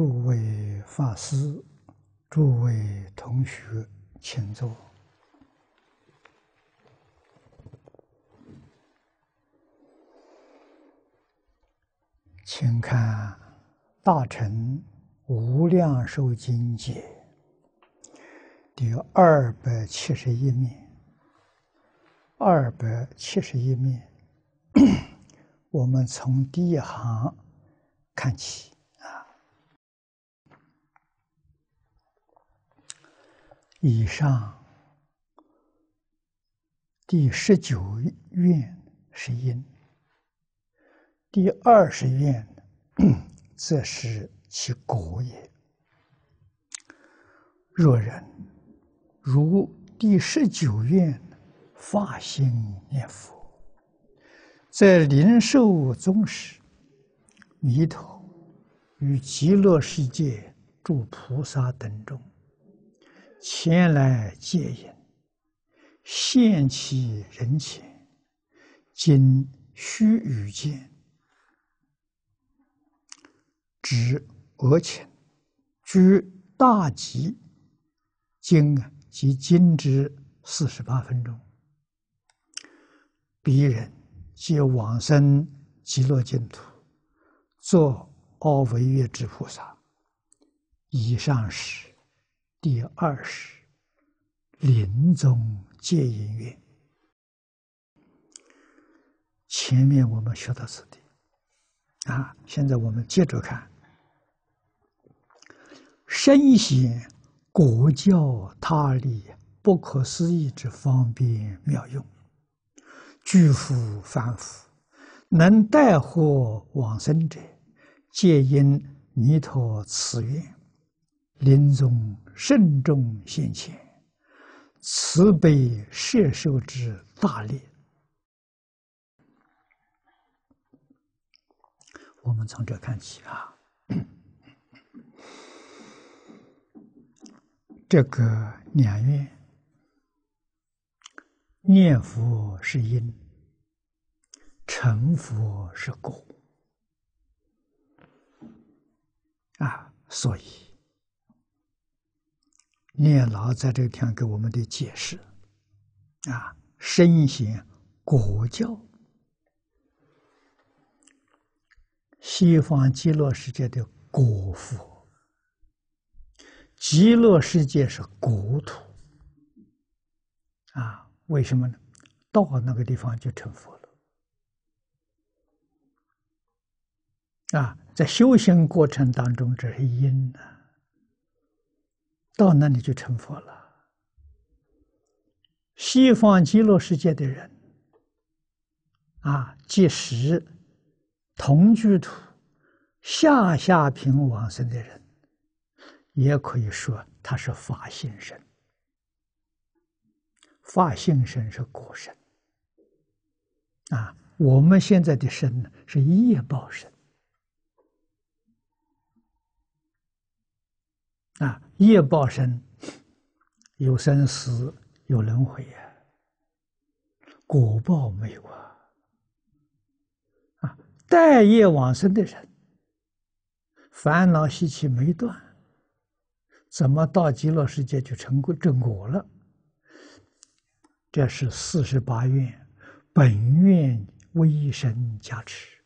诸位法师，诸位同学，请坐。请看《大乘无量寿经》卷第二百七十一页，二百七十一页，我们从第一行看起。以上第十九愿是因，第二十愿则是其果也。若人如第十九愿发心念佛，在灵寿终时，弥陀与极乐世界诸菩萨等众。前来借言，现其人前，今须与见，止额前，居大吉。经啊，即今之四十八分钟，彼人皆往生极乐净土，作阿惟越之菩萨。以上是。第二十，临终戒因缘。前面我们学到此地，啊，现在我们接着看，深显国教他力不可思议之方便妙用，巨福凡福，能带获往生者，皆因弥陀慈愿。临终慎重先前，慈悲摄受之大力。我们从这看起啊，这个两愿，念佛是因，成佛是果啊，所以。念老在这方给我们的解释，啊，身行国教、西方极乐世界的国佛，极乐世界是国土，啊，为什么呢？到那个地方就成佛了，啊，在修行过程当中这是因呢。到那里就成佛了。西方极乐世界的人，啊，即使同居土下下品往生的人，也可以说他是法性身。法性身是果身，啊，我们现在的身呢是业报身。啊，业报生，有生死，有轮回啊。果报没有啊，啊，待业往生的人，烦恼习气没断，怎么到极乐世界就成果正果了？这是四十八愿，本愿威神加持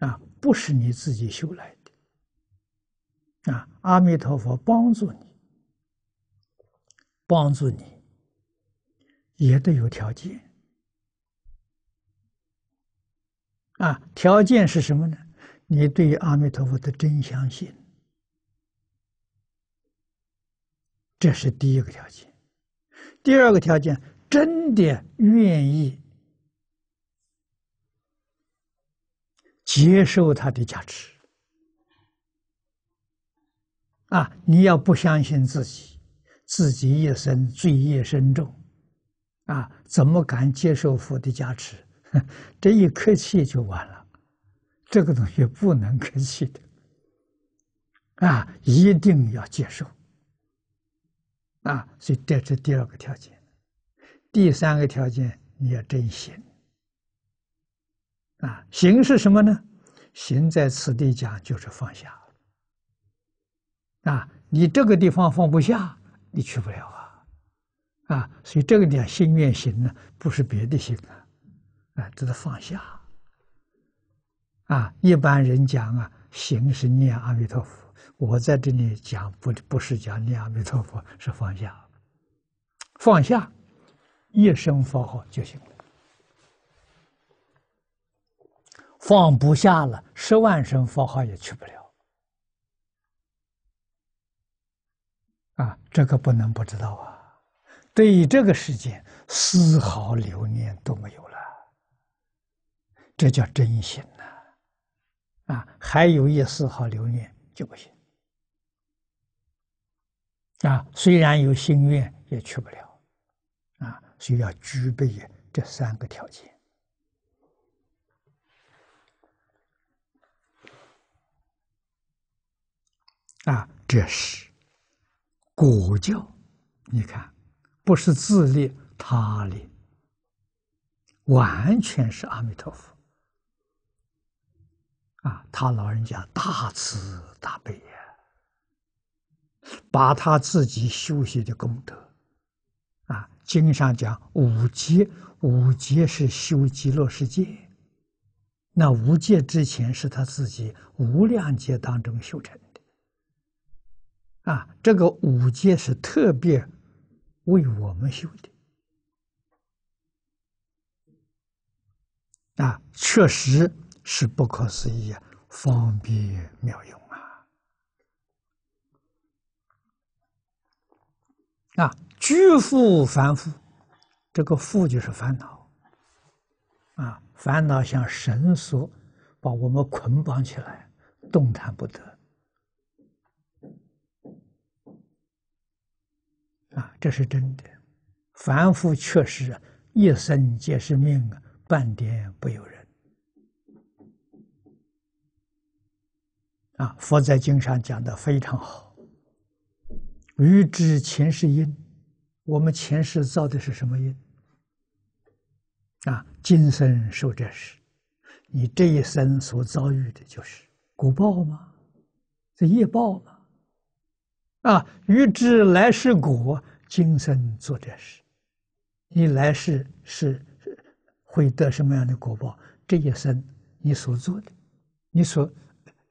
啊，不是你自己修来的。啊，阿弥陀佛，帮助你，帮助你，也得有条件。啊，条件是什么呢？你对阿弥陀佛的真相信，这是第一个条件。第二个条件，真的愿意接受他的加持。啊！你要不相信自己，自己一生罪业深重，啊，怎么敢接受佛的加持？这一客气就完了，这个东西不能客气的，啊，一定要接受。啊，所以这是第二个条件，第三个条件你要真行，啊，行是什么呢？行在此地讲就是放下。啊，你这个地方放不下，你去不了啊！啊，所以这个点心愿行呢，不是别的行啊，啊，就是放下。啊，一般人讲啊，行是念阿弥陀佛，我在这里讲不不是讲念阿弥陀佛，是放下，放下，一声佛号就行了。放不下了，十万声佛号也去不了。啊，这个不能不知道啊！对于这个世界，丝毫留念都没有了，这叫真心呐！啊，还有一丝毫留念就不行。啊，虽然有心愿也去不了，啊，所以要具备这三个条件。啊，这是。果教，你看，不是自利他利，完全是阿弥陀佛啊！他老人家大慈大悲呀，把他自己修习的功德，啊，经上讲五劫，五劫是修极乐世界，那无界之前是他自己无量劫当中修成。啊，这个五戒是特别为我们修的啊，确实是不可思议啊，方便妙用啊！啊，巨富凡夫，这个富就是烦恼啊，烦恼像绳索，把我们捆绑起来，动弹不得。啊，这是真的。凡夫确实啊，一生皆是命啊，半点不由人。啊，佛在经上讲的非常好。欲知前世因，我们前世造的是什么因？啊，今生受这事，你这一生所遭遇的就是果报吗？这业报吗？啊！欲知来世果，今生做这事。你来世是会得什么样的果报？这一生你所做的、你所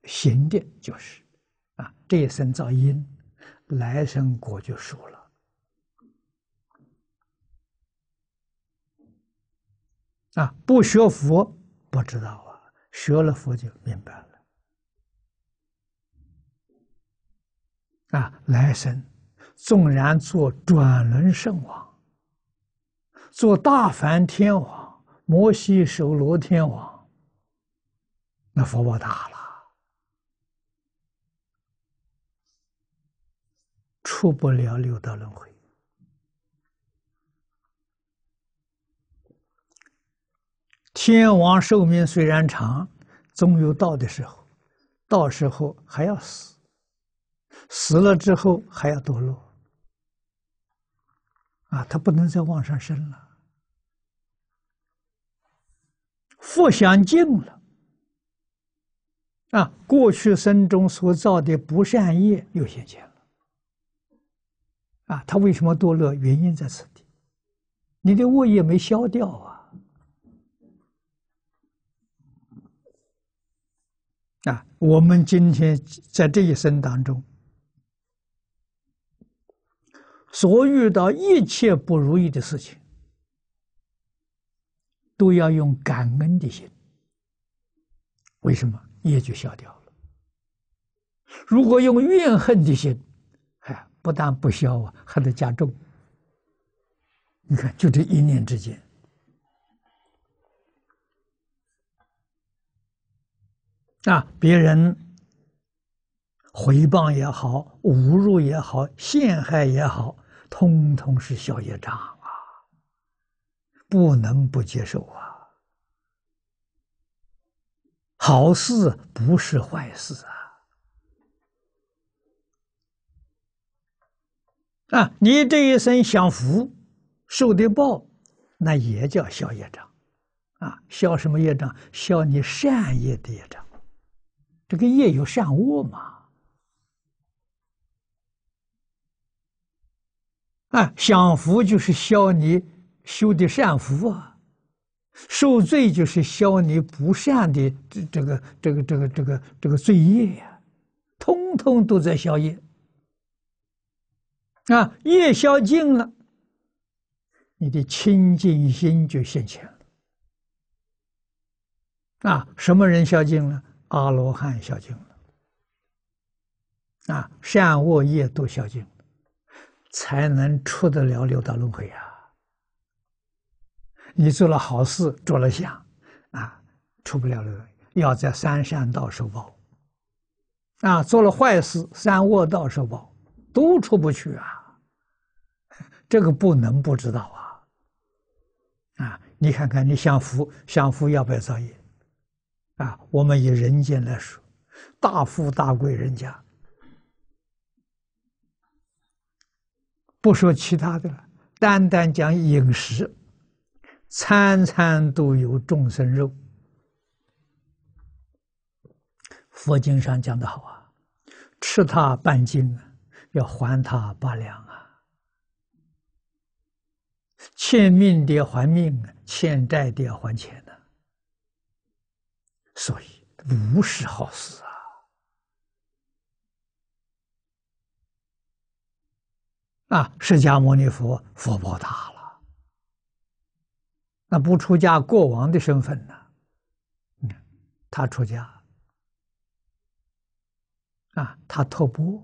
行的，就是啊。这一生造因，来生果就熟了。啊！不学佛不知道啊，学了佛就明白了。啊，来生，纵然做转轮圣王、做大梵天王、摩西首罗天王，那佛报大了，出不了六道轮回。天王寿命虽然长，总有到的时候，到时候还要死。死了之后还要堕落啊！他不能再往上升了，互相尽了啊！过去生中所造的不善业又现前了啊！他为什么堕落？原因在此地，你的恶业没消掉啊！啊，我们今天在这一生当中。所遇到一切不如意的事情，都要用感恩的心。为什么业就消掉了？如果用怨恨的心，哎，不但不消啊，还得加重。你看，就这一念之间，啊，别人回谤也好，侮辱也好，陷害也好。通通是小业障啊，不能不接受啊。好事不是坏事啊！啊，你这一生享福，受的报，那也叫消业障啊。消什么业障？消你善业的业障。这个业有善恶嘛？啊，享福就是消你修的善福啊，受罪就是消你不善的这这个这个这个这个这个罪业呀，通通都在消业。啊，业消尽了，你的清净心就现前了。啊，什么人消尽了？阿罗汉消尽了。啊，善恶业都消尽。才能出得了六道轮回啊！你做了好事，做了善，啊，出不了轮回，要在三善道受报；啊，做了坏事，三恶道受报，都出不去啊！这个不能不知道啊！啊，你看看，你享福，享福要不要造业？啊，我们以人间来说，大富大贵人家。不说其他的了，单单讲饮食，餐餐都有众生肉。佛经上讲的好啊，吃他半斤，要还他八两啊。欠命的还命啊，欠债的要还钱呢。所以，不是好事啊。啊！释迦牟尼佛，佛报大了。那不出家，国王的身份呢？嗯，他出家。啊，他特不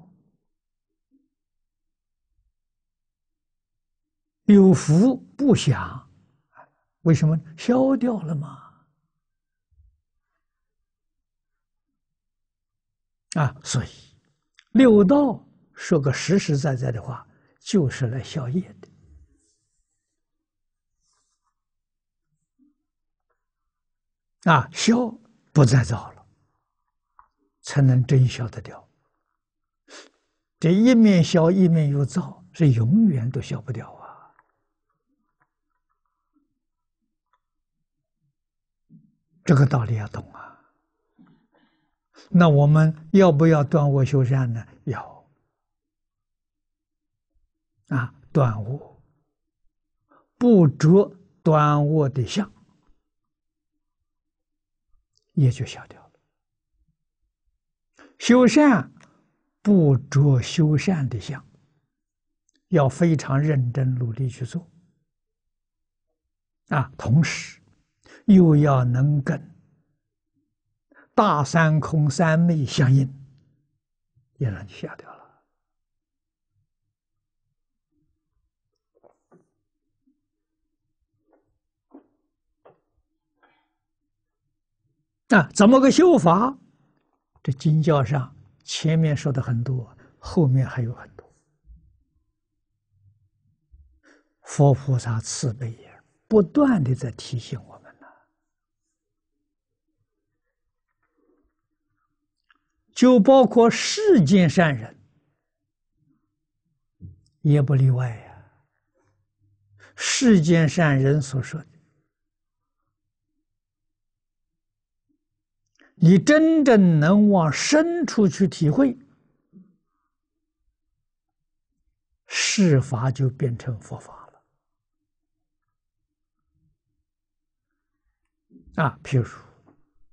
有福不享，为什么消掉了吗？啊，所以六道说个实实在在的话。就是来消业的，啊，消不再造了，才能真消得掉。这一面消一面又造，是永远都消不掉啊。这个道理要懂啊。那我们要不要断我修善呢？要。啊，断恶不着断恶的相，也就消掉了；修善不着修善的相，要非常认真努力去做。啊，同时又要能跟大三空三昧相应，也让你消掉了。啊，怎么个修法？这《经教上》前面说的很多，后面还有很多。佛菩萨慈悲呀，不断的在提醒我们呢。就包括世间善人，也不例外呀。世间善人所说的。你真正能往深处去体会，事法就变成佛法了。啊，譬如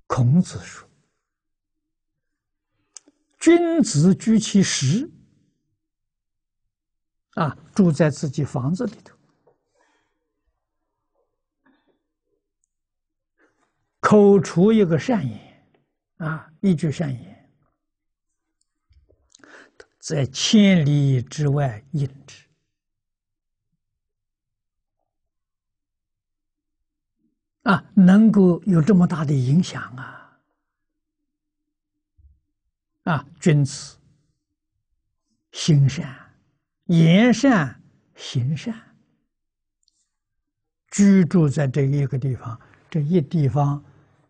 孔子说：“君子居其实。”啊，住在自己房子里头，口出一个善言。”啊！一句善言，在千里之外应之啊！能够有这么大的影响啊！啊，君子行善、言善、行善，居住在这一个地方，这一地方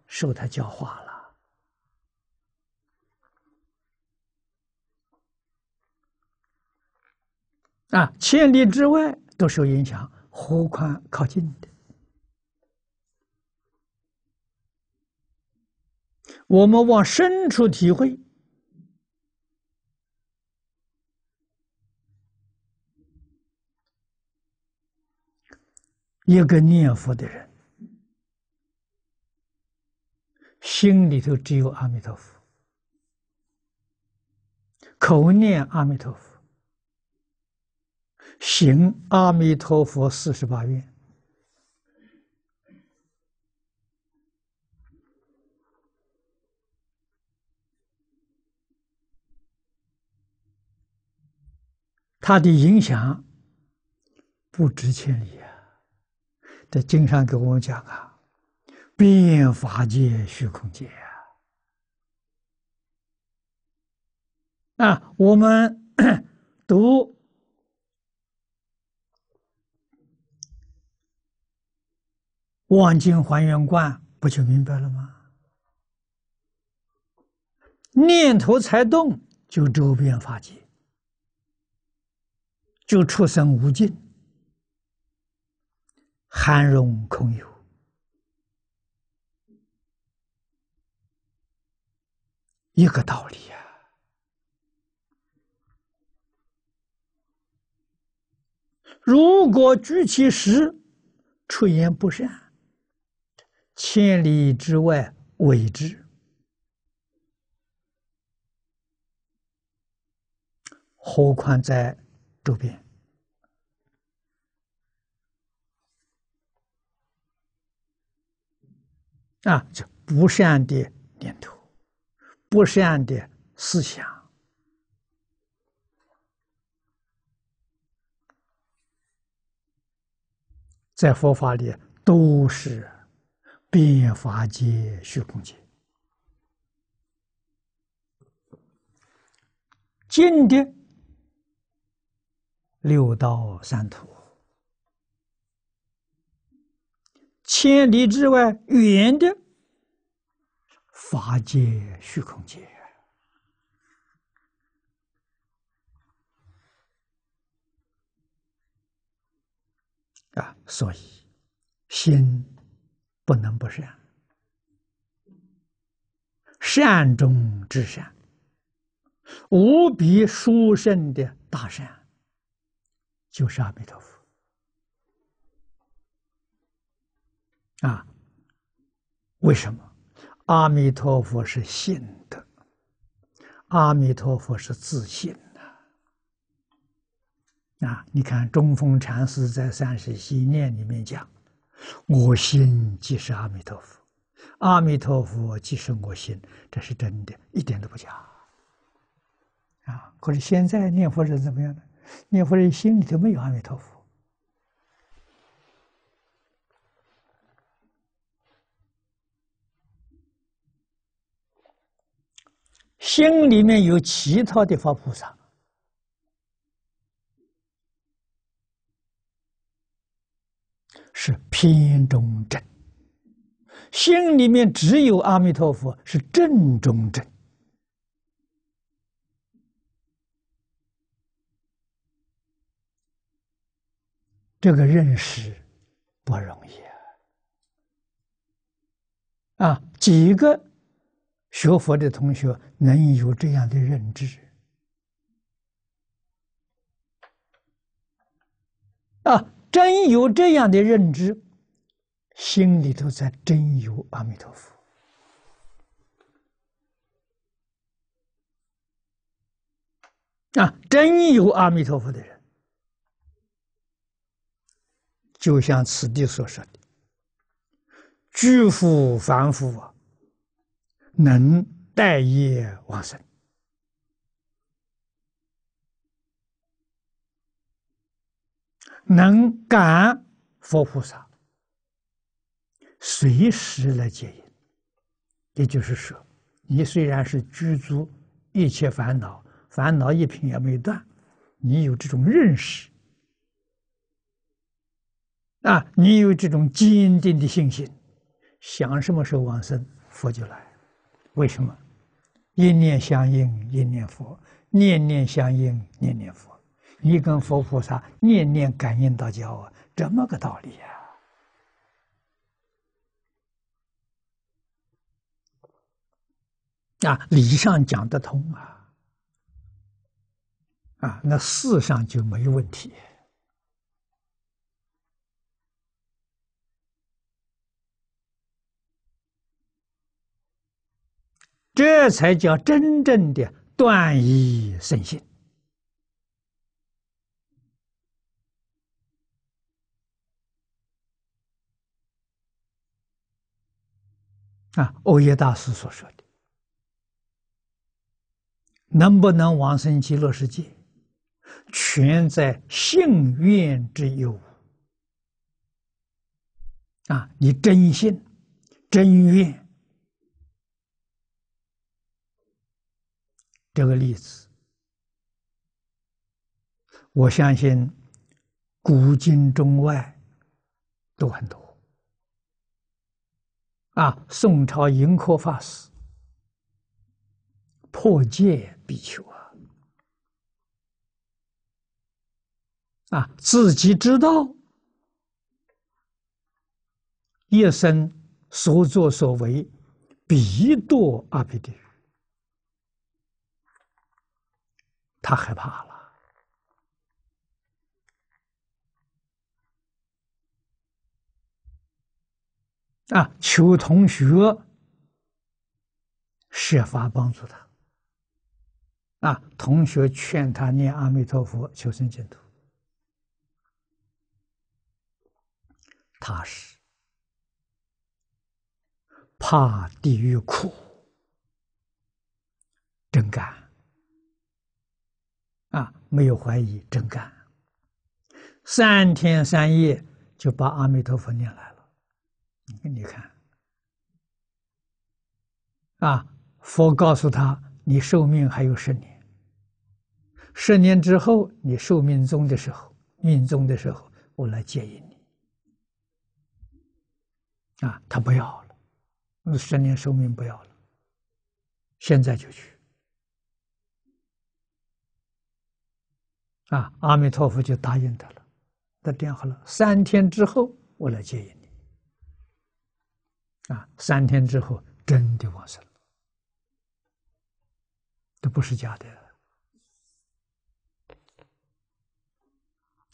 受他教化了。啊，千里之外都受影响，河宽靠近的。我们往深处体会，一个念佛的人，心里头只有阿弥陀佛，口念阿弥陀佛。行阿弥陀佛四十八愿，他的影响不值千里啊！他经常给我们讲啊，变法界虚空界啊！啊，我们 读。望镜还原观，不就明白了吗？念头才动，就周边法界，就出生无尽，含容空有，一个道理呀。如果举其时，出言不善。千里之外，未知。何况在周边啊，这不善的念头，不善的思想，在佛法里都是。便法界、虚空界，近的六道三途，千里之外远的法界、虚空界啊，所以心。不能不善，善中之善，无比殊胜的大善，就是阿弥陀佛。啊，为什么？阿弥陀佛是信的，阿弥陀佛是自信的。啊，你看中峰禅师在《三十希念》里面讲。我心即是阿弥陀佛，阿弥陀佛即是我心，这是真的，一点都不假。啊！可是现在念佛人怎么样呢？念佛人心里头没有阿弥陀佛，心里面有其他的佛菩萨。是偏中正，心里面只有阿弥陀佛是正中正，这个认识不容易啊！啊，几个学佛的同学能有这样的认知啊？真有这样的认知，心里头才真有阿弥陀佛啊！真有阿弥陀佛的人，就像此地所说的：“具福凡夫，能待业往生。”能感佛菩萨随时来接引，也就是说，你虽然是居住一切烦恼，烦恼一品也没断，你有这种认识啊，你有这种坚定的信心，想什么时候往生佛就来。为什么？因念相应，因念佛，念念相应，念念佛。你跟佛菩萨念念感应到家啊，这么个道理呀？啊，理上讲得通啊，啊，那事上就没问题。这才叫真正的断疑生性。啊，欧耶大师所说的，能不能往生极乐世界，全在性愿之有。啊，你真信，真愿，这个例子，我相信古今中外都很多。啊！宋朝迎科法师破戒比丘啊！啊，自己知道一生所作所为，比堕阿地狱，他害怕了。啊！求同学设法帮助他。啊！同学劝他念阿弥陀佛，求生净土，踏实，怕地狱苦，真干。啊！没有怀疑，真干。三天三夜就把阿弥陀佛念来了。你看，啊，佛告诉他：“你寿命还有十年，十年之后你寿命终的时候，命终的时候，我来接引你。”啊，他不要了，那十年寿命不要了，现在就去。啊，阿弥陀佛就答应他了，他定好了，三天之后我来接引你。啊，三天之后真的亡身，都不是假的。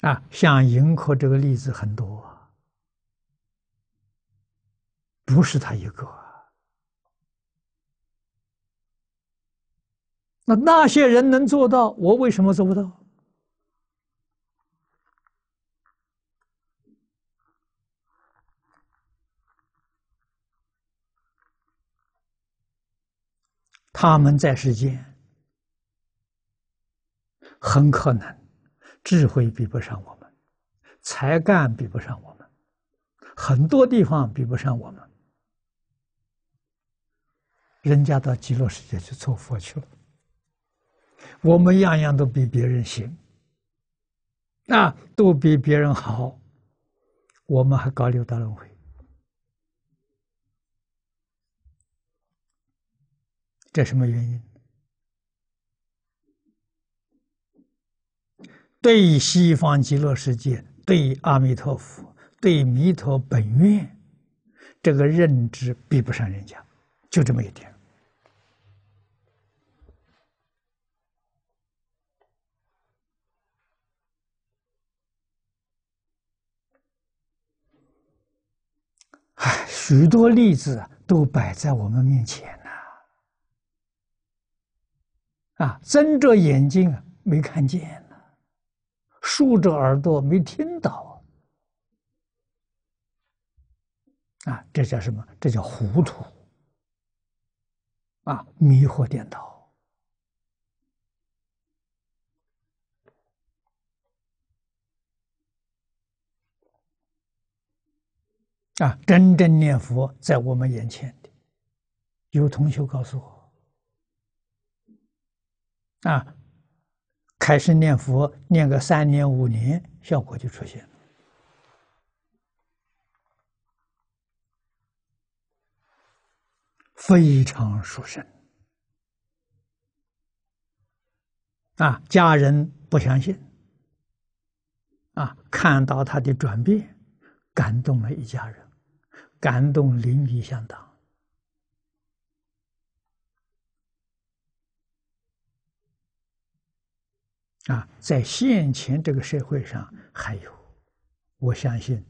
啊，像盈科这个例子很多，不是他一个。那那些人能做到，我为什么做不到？他们在世间，很可能智慧比不上我们，才干比不上我们，很多地方比不上我们。人家到极乐世界去做佛去了，我们样样都比别人行，那都比别人好，我们还搞六道轮回。这什么原因？对西方极乐世界、对阿弥陀佛、对弥陀本愿这个认知，比不上人家，就这么一点。唉，许多例子都摆在我们面前。啊，睁着眼睛啊，没看见呢；竖着耳朵，没听到。啊，这叫什么？这叫糊涂。啊，迷惑颠倒。啊，真正念佛在我们眼前的，有同学告诉我。啊，开始念佛，念个三年五年，效果就出现了，非常殊胜。啊，家人不相信，啊，看到他的转变，感动了一家人，感动邻里乡党。啊，在现前这个社会上还有，我相信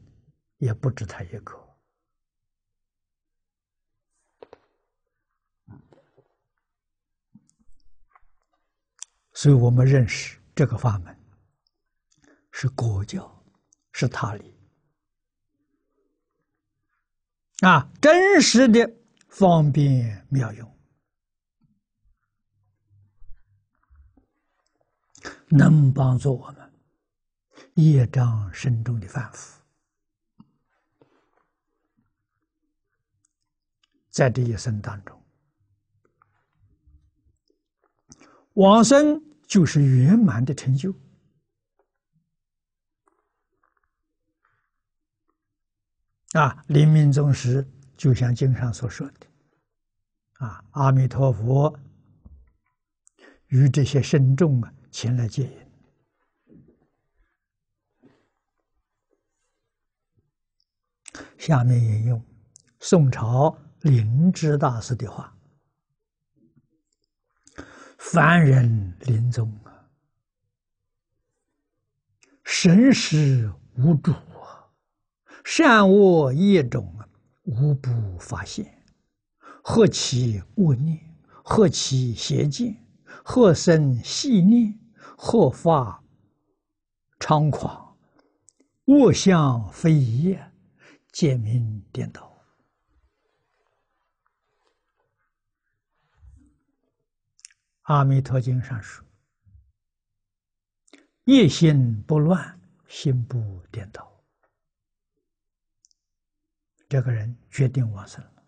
也不止他一个。所以，我们认识这个法门是国教，是他的啊，真实的方便妙用。能帮助我们业障深重的反复。在这一生当中，往生就是圆满的成就啊！临命终时，就像经上所说的啊，阿弥陀佛与这些深重啊。前来接引。下面引用宋朝灵芝大师的话：“凡人临终啊，神识无主啊，善恶业种啊，无不发现。何其恶念？何其邪见？何生细念？”鹤发猖狂，卧相非一，见明颠倒。《阿弥陀经》上说：“一心不乱，心不颠倒。”这个人决定往生了。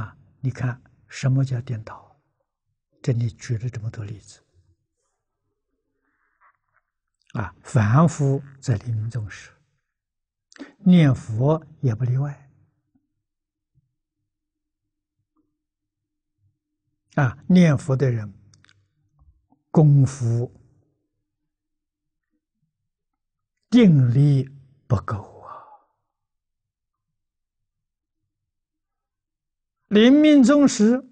啊，你看什么叫颠倒？这里举了这么多例子。啊，凡夫在临命终时，念佛也不例外。啊，念佛的人功夫定力不够啊，临命终时，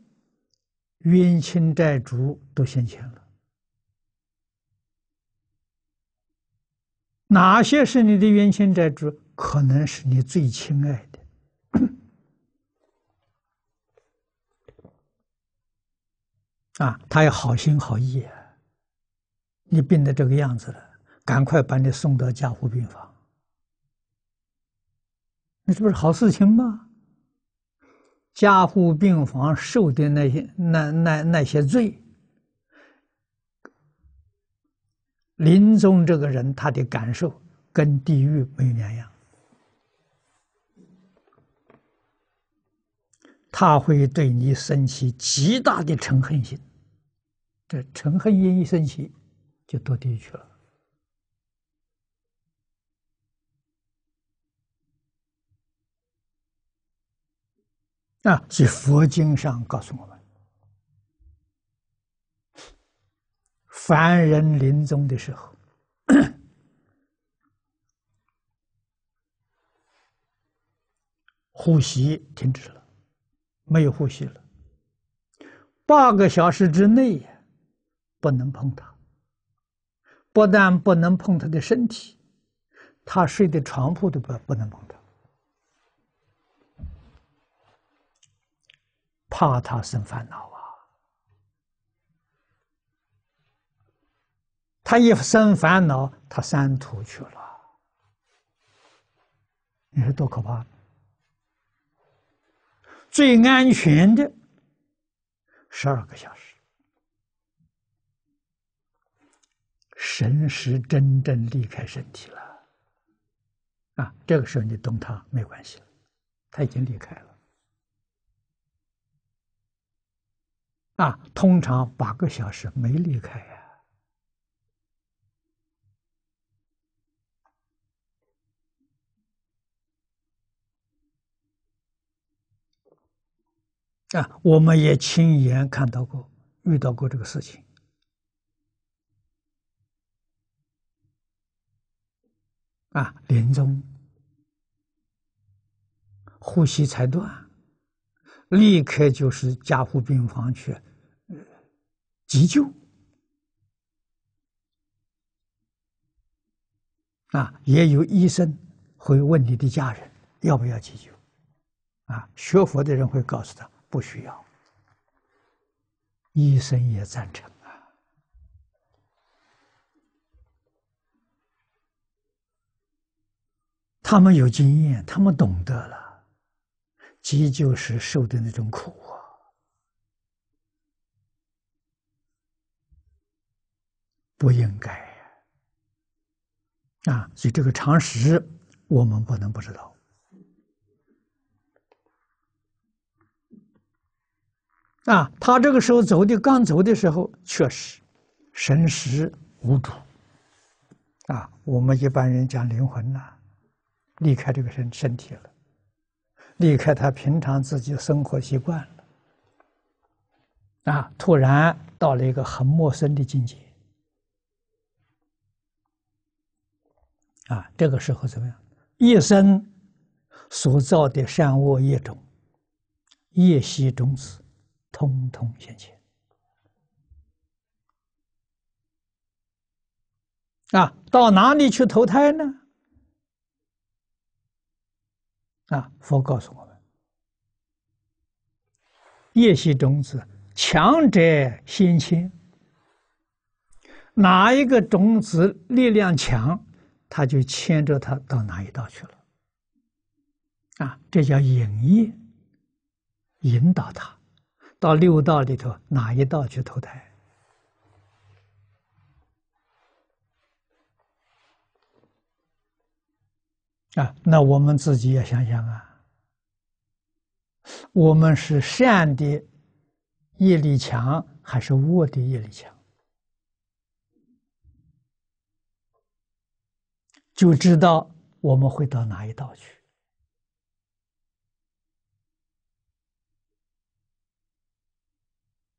冤亲债主都现前了。哪些是你的冤亲债主？可能是你最亲爱的，啊，他也好心好意啊。你病得这个样子了，赶快把你送到加护病房。那这不是好事情吗？加护病房受的那些那那那些罪。临终这个人，他的感受跟地狱没有两样，他会对你升起极大的嗔恨心，这嗔恨心一升起，就堕地狱去了。啊，是佛经上告诉我们。凡人临终的时候，呼吸停止了，没有呼吸了。八个小时之内，不能碰他，不但不能碰他的身体，他睡的床铺都不不能碰他，怕他生烦恼啊。他一生烦恼，他三途去了。你说多可怕！最安全的十二个小时，神识真正离开身体了啊！这个时候你动他没关系了，他已经离开了啊。通常八个小时没离开呀。啊，我们也亲眼看到过，遇到过这个事情。啊，临终呼吸才断，立刻就是加护病房去急救。啊，也有医生会问你的家人要不要急救，啊，学佛的人会告诉他。不需要，医生也赞成啊。他们有经验，他们懂得了急救时受的那种苦啊，不应该啊。所以这个常识我们不能不知道。啊，他这个时候走的，刚走的时候确实神识无主啊。我们一般人讲灵魂呐，离开这个身身体了，离开他平常自己生活习惯了啊，突然到了一个很陌生的境界啊。这个时候怎么样？一生所造的善恶业种、业习种子。通通先前。啊，到哪里去投胎呢？啊，佛告诉我们：夜袭种子，强者先迁。哪一个种子力量强，他就牵着他到哪一道去了。啊，这叫引业，引导他。到六道里头哪一道去投胎？啊，那我们自己也想想啊，我们是善的业力强，还是恶的业力强？就知道我们会到哪一道去。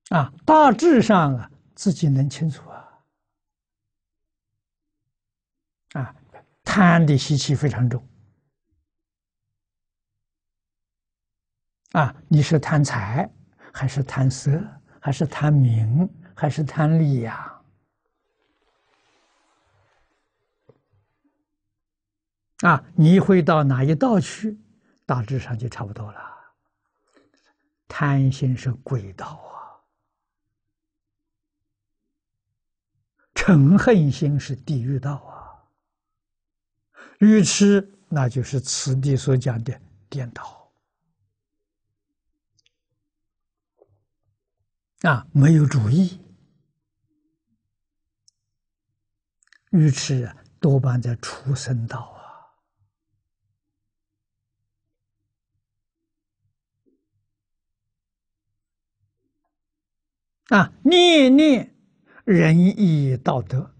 啊，大致上啊，自己能清楚啊。啊，贪的习气非常重。啊，你是贪财还是贪色还是贪名还是贪利呀？啊，你会到哪一道去？大致上就差不多了。贪心是鬼道啊。嗔恨心是地狱道啊，愚痴那就是此地所讲的颠倒啊，没有主意，愚痴多半在畜生道啊，啊，念念。仁义道德，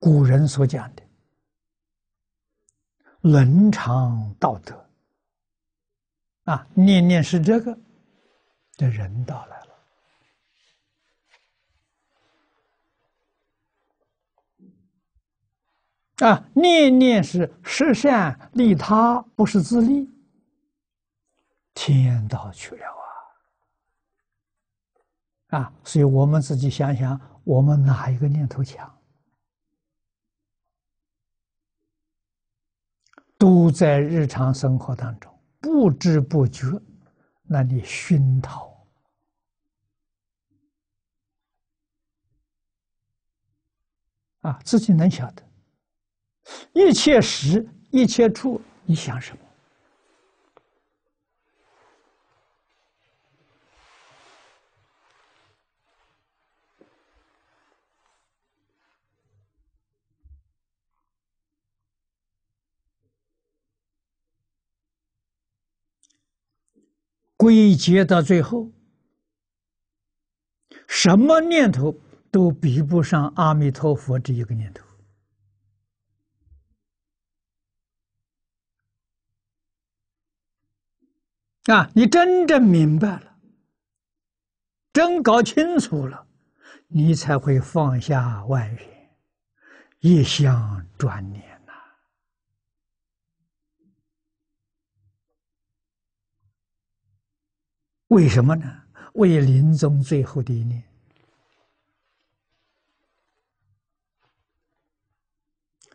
古人所讲的“伦常道德”啊，念念是这个，这人到来了啊，念念是施善利他，不是自利。天到去了啊！啊，所以我们自己想想，我们哪一个念头强？都在日常生活当中不知不觉，那里熏陶啊，自己能晓得。一切时，一切处，你想什么？归结到最后，什么念头都比不上阿弥陀佛这一个念头。啊，你真正明白了，真搞清楚了，你才会放下外缘，一相转念。为什么呢？为临终最后的一念，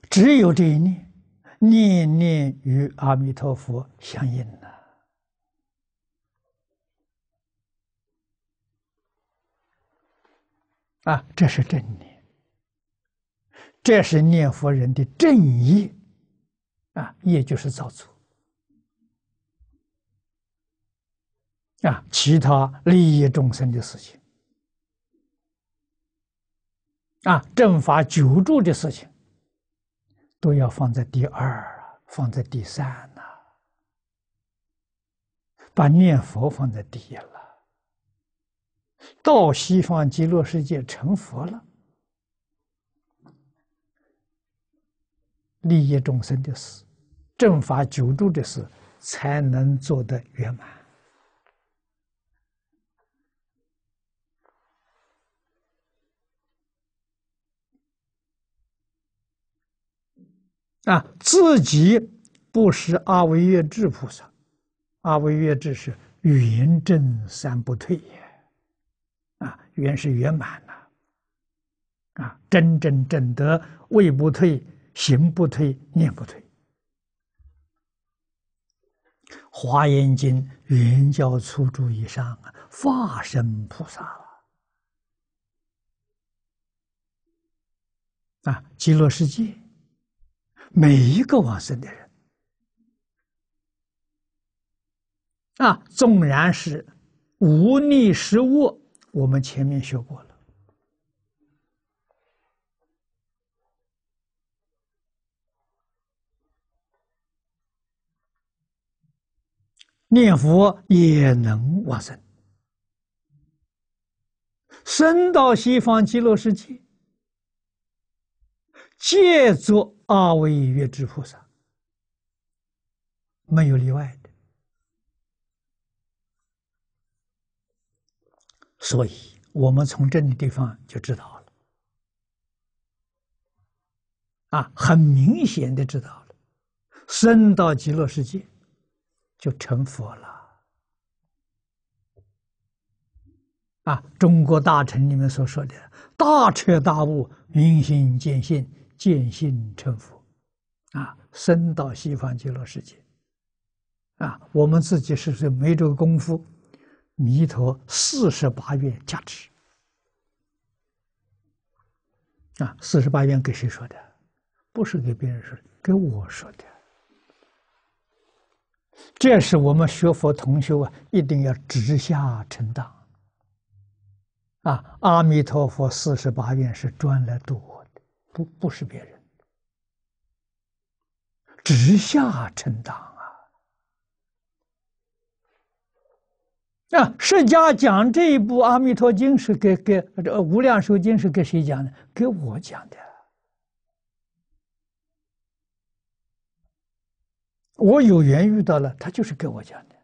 只有这一念，念念与阿弥陀佛相应呢？啊，这是正念，这是念佛人的正业，啊，业就是造作。啊，其他利益众生的事情，啊，正法救助的事情，都要放在第二，放在第三呢。把念佛放在第一了，到西方极乐世界成佛了，利益众生的事、正法救助的事，才能做得圆满。啊，自己不是阿惟越智菩萨，阿惟越智是圆正三不退也，啊，圆是圆满了，啊，真正正德位不退，行不退，念不退，《华严经》圆教初诸以上啊，法身菩萨了，啊，极乐世界。每一个往生的人，啊，纵然是无逆失物，我们前面学过了，念佛也能往生，生到西方极乐世界。借助二位月之菩萨，没有例外的，所以我们从这个地方就知道了，啊，很明显的知道了，生到极乐世界就成佛了，啊，中国大臣里面所说的“大彻大悟，明心见性”。见性成佛，啊，生到西方极乐世界，啊，我们自己是不是没这个功夫？弥陀四十八愿加持，啊，四十八愿给谁说的？不是给别人说，给我说的。这是我们学佛同学啊，一定要直下成道。啊，阿弥陀佛，四十八愿是专来度。不，不是别人，直下成党啊！啊，释迦讲这一部《阿弥陀经》是给给这《无量寿经》是给谁讲的？给我讲的。我有缘遇到了，他就是给我讲的，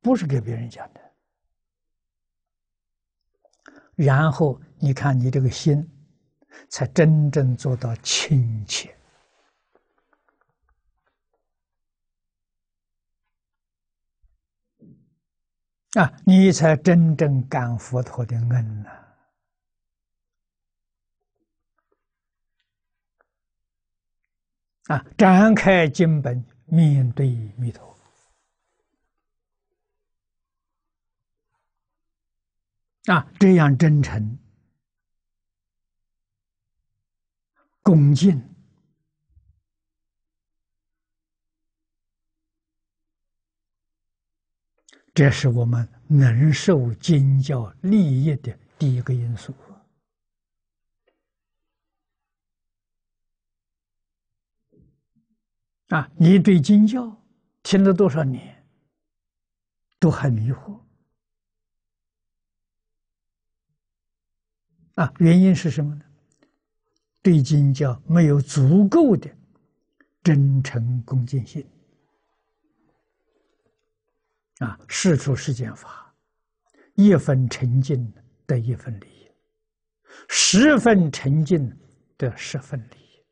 不是给别人讲的。然后你看你这个心。才真正做到亲切啊！你才真正感佛陀的恩呐！啊，展开经本，面对弥陀啊，这样真诚。恭敬，这是我们能受经教利益的第一个因素啊！你对经教听了多少年，都还迷惑啊？原因是什么呢？对金教没有足够的真诚恭敬心啊！事出世间法，一分沉静得一分利益，十分沉静得十分利益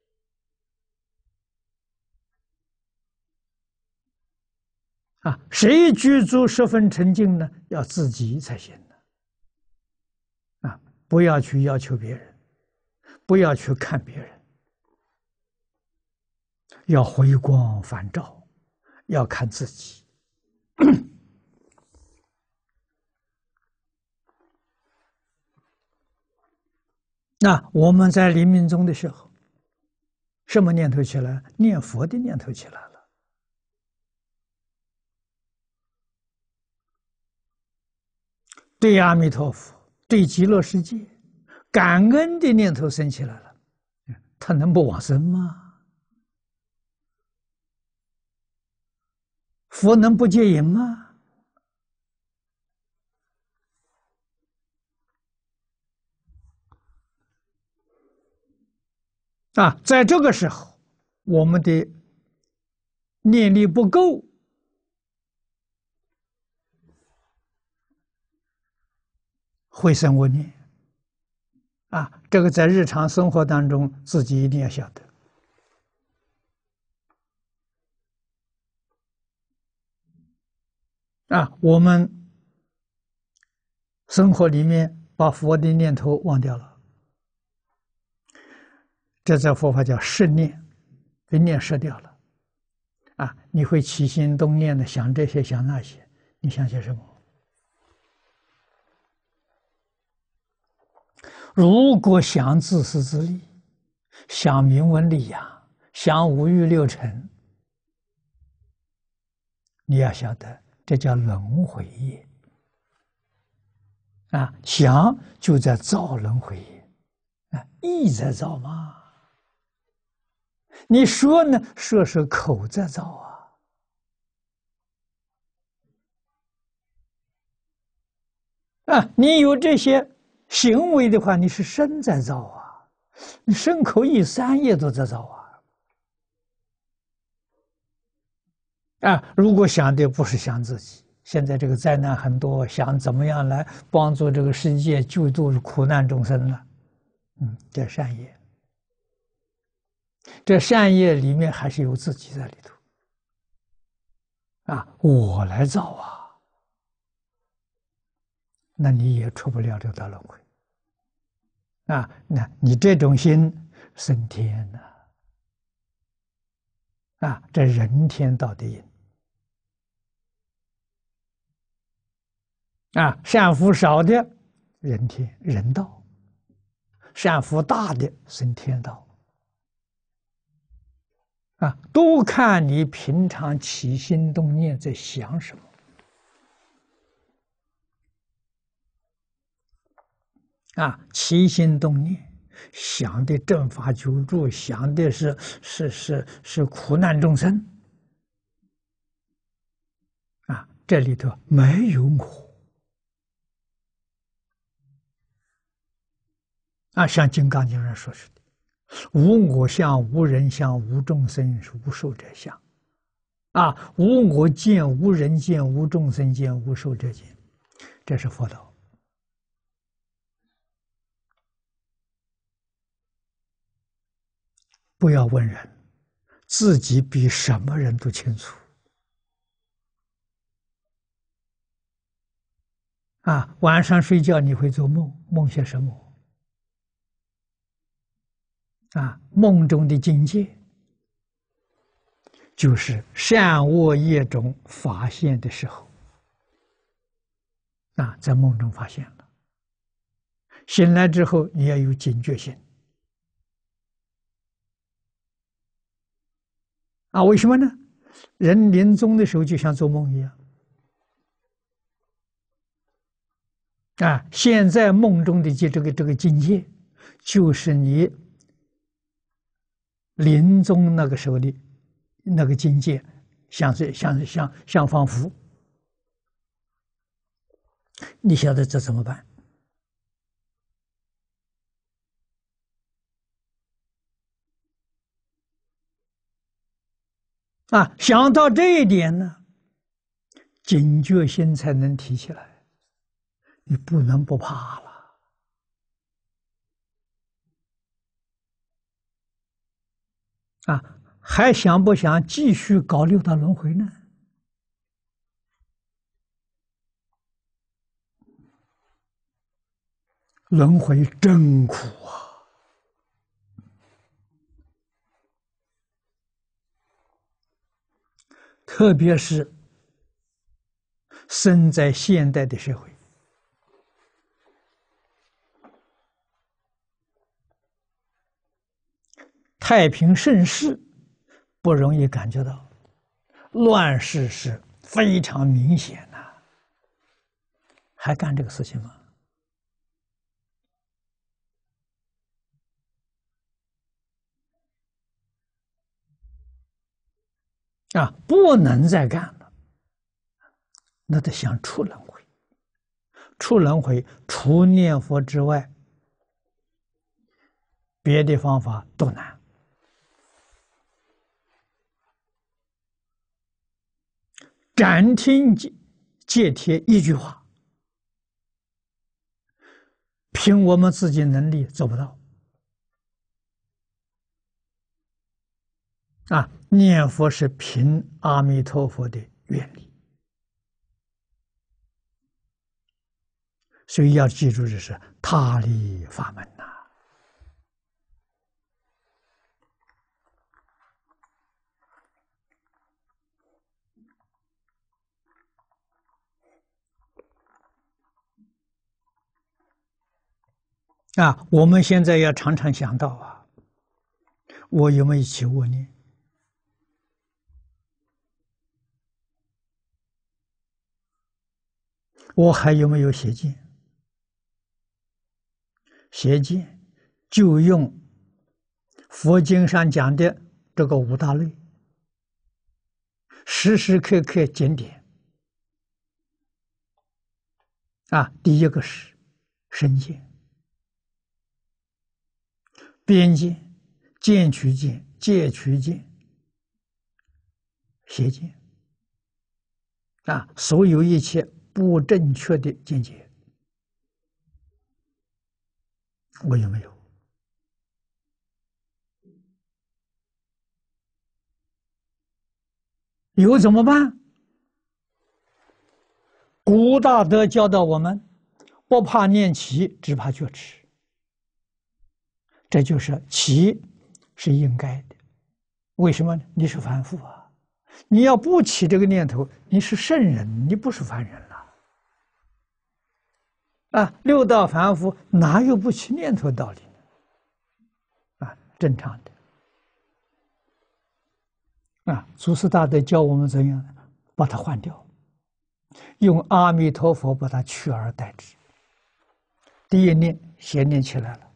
啊！谁居住十分沉静呢？要自己才行的啊！不要去要求别人。不要去看别人，要回光返照，要看自己。那我们在黎明中的时候，什么念头起来？念佛的念头起来了。对阿弥陀佛，对极乐世界。感恩的念头升起来了，他能不往生吗？佛能不接引吗？啊，在这个时候，我们的念力不够，会生恶念。啊，这个在日常生活当中，自己一定要晓得。啊，我们生活里面把佛的念头忘掉了，这在佛法叫失念，被念失掉了。啊，你会起心动念的想这些想那些，你想些什么？如果想自私自利，想明文理呀，想五欲六尘，你要晓得，这叫轮回业啊。想就在造轮回业啊，意在造嘛。你说呢？说，是口在造啊。啊，你有这些。行为的话，你是身在造啊，你身口意三业都在造啊。啊，如果想的不是想自己，现在这个灾难很多，想怎么样来帮助这个世界，救度苦难众生呢？嗯，这善业，这善业里面还是有自己在里头啊，我来造啊。那你也出不了这大轮回，啊！那你这种心升天呐。啊！这人天道的因，啊，善福少的，人天人道；善福大的升天道，啊，都看你平常起心动念在想什么。啊，起心动念，想的正法救助，想的是是是是苦难众生。啊，这里头没有我。啊，像《金刚经》上说似的，无我相，无人相，无众生是无寿者相。啊，无我见，无人见，无众生见，无寿者见，这是佛道。不要问人，自己比什么人都清楚。啊，晚上睡觉你会做梦，梦些什么？啊，梦中的境界，就是善恶业中发现的时候。啊，在梦中发现了，醒来之后你要有警觉性。啊，为什么呢？人临终的时候就像做梦一样。啊，现在梦中的这这个这个境界，就是你临终那个时候的，那个境界，像是像像像仿佛。你晓得这怎么办？啊，想到这一点呢，警觉心才能提起来。你不能不怕了啊？还想不想继续搞六道轮回呢？轮回真苦啊！特别是身在现代的社会，太平盛世不容易感觉到，乱世是非常明显的。还干这个事情吗？啊，不能再干了，那得想出轮回，出轮回除念佛之外，别的方法都难。斩钉截截铁一句话，凭我们自己能力做不到啊。念佛是凭阿弥陀佛的愿力，所以要记住，的是他力法门呐。啊，我们现在要常常想到啊，我有没有起恶念？我还有没有邪见？邪见就用佛经上讲的这个五大类，时时刻刻检点啊。第一个是身见、边见、见取见、戒取见、邪见啊，所有一切。不正确的见解，我有没有。有怎么办？古大德教导我们：不怕念起，只怕觉迟。这就是起是应该的。为什么？你是凡夫啊！你要不起这个念头，你是圣人，你不是凡人了。啊，六道凡夫哪有不起念头道理呢？啊，正常的。啊，祖师大德教我们怎样把它换掉，用阿弥陀佛把它取而代之。第一念邪念起来了，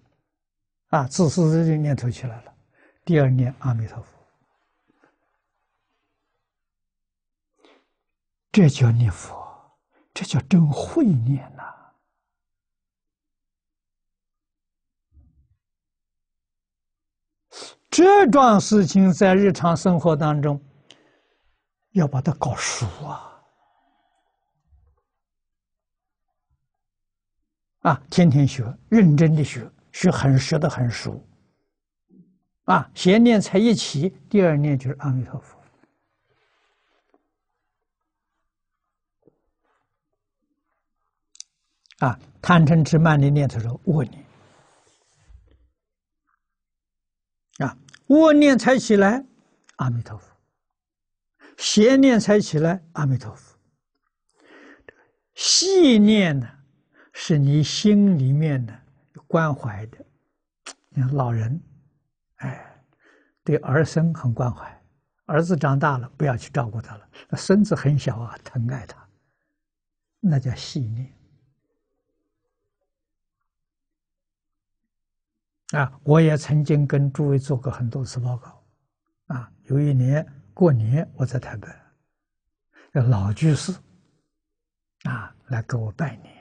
啊，自私自利念头起来了；第二念阿弥陀佛，这叫念佛，这叫真会念。这桩事情在日常生活当中，要把它搞熟啊！啊，天天学，认真的学，学很学的很熟。啊，先念才一起，第二念就是阿弥陀佛。啊，贪嗔痴慢的念头说，我问你。恶念才起来，阿弥陀佛；邪念才起来，阿弥陀佛。细念呢，是你心里面的关怀的。你看老人，哎，对儿孙很关怀。儿子长大了，不要去照顾他了。孙子很小啊，疼爱他，那叫细念。啊，我也曾经跟诸位做过很多次报告，啊，有一年过年我在台北，老居士，啊，来给我拜年，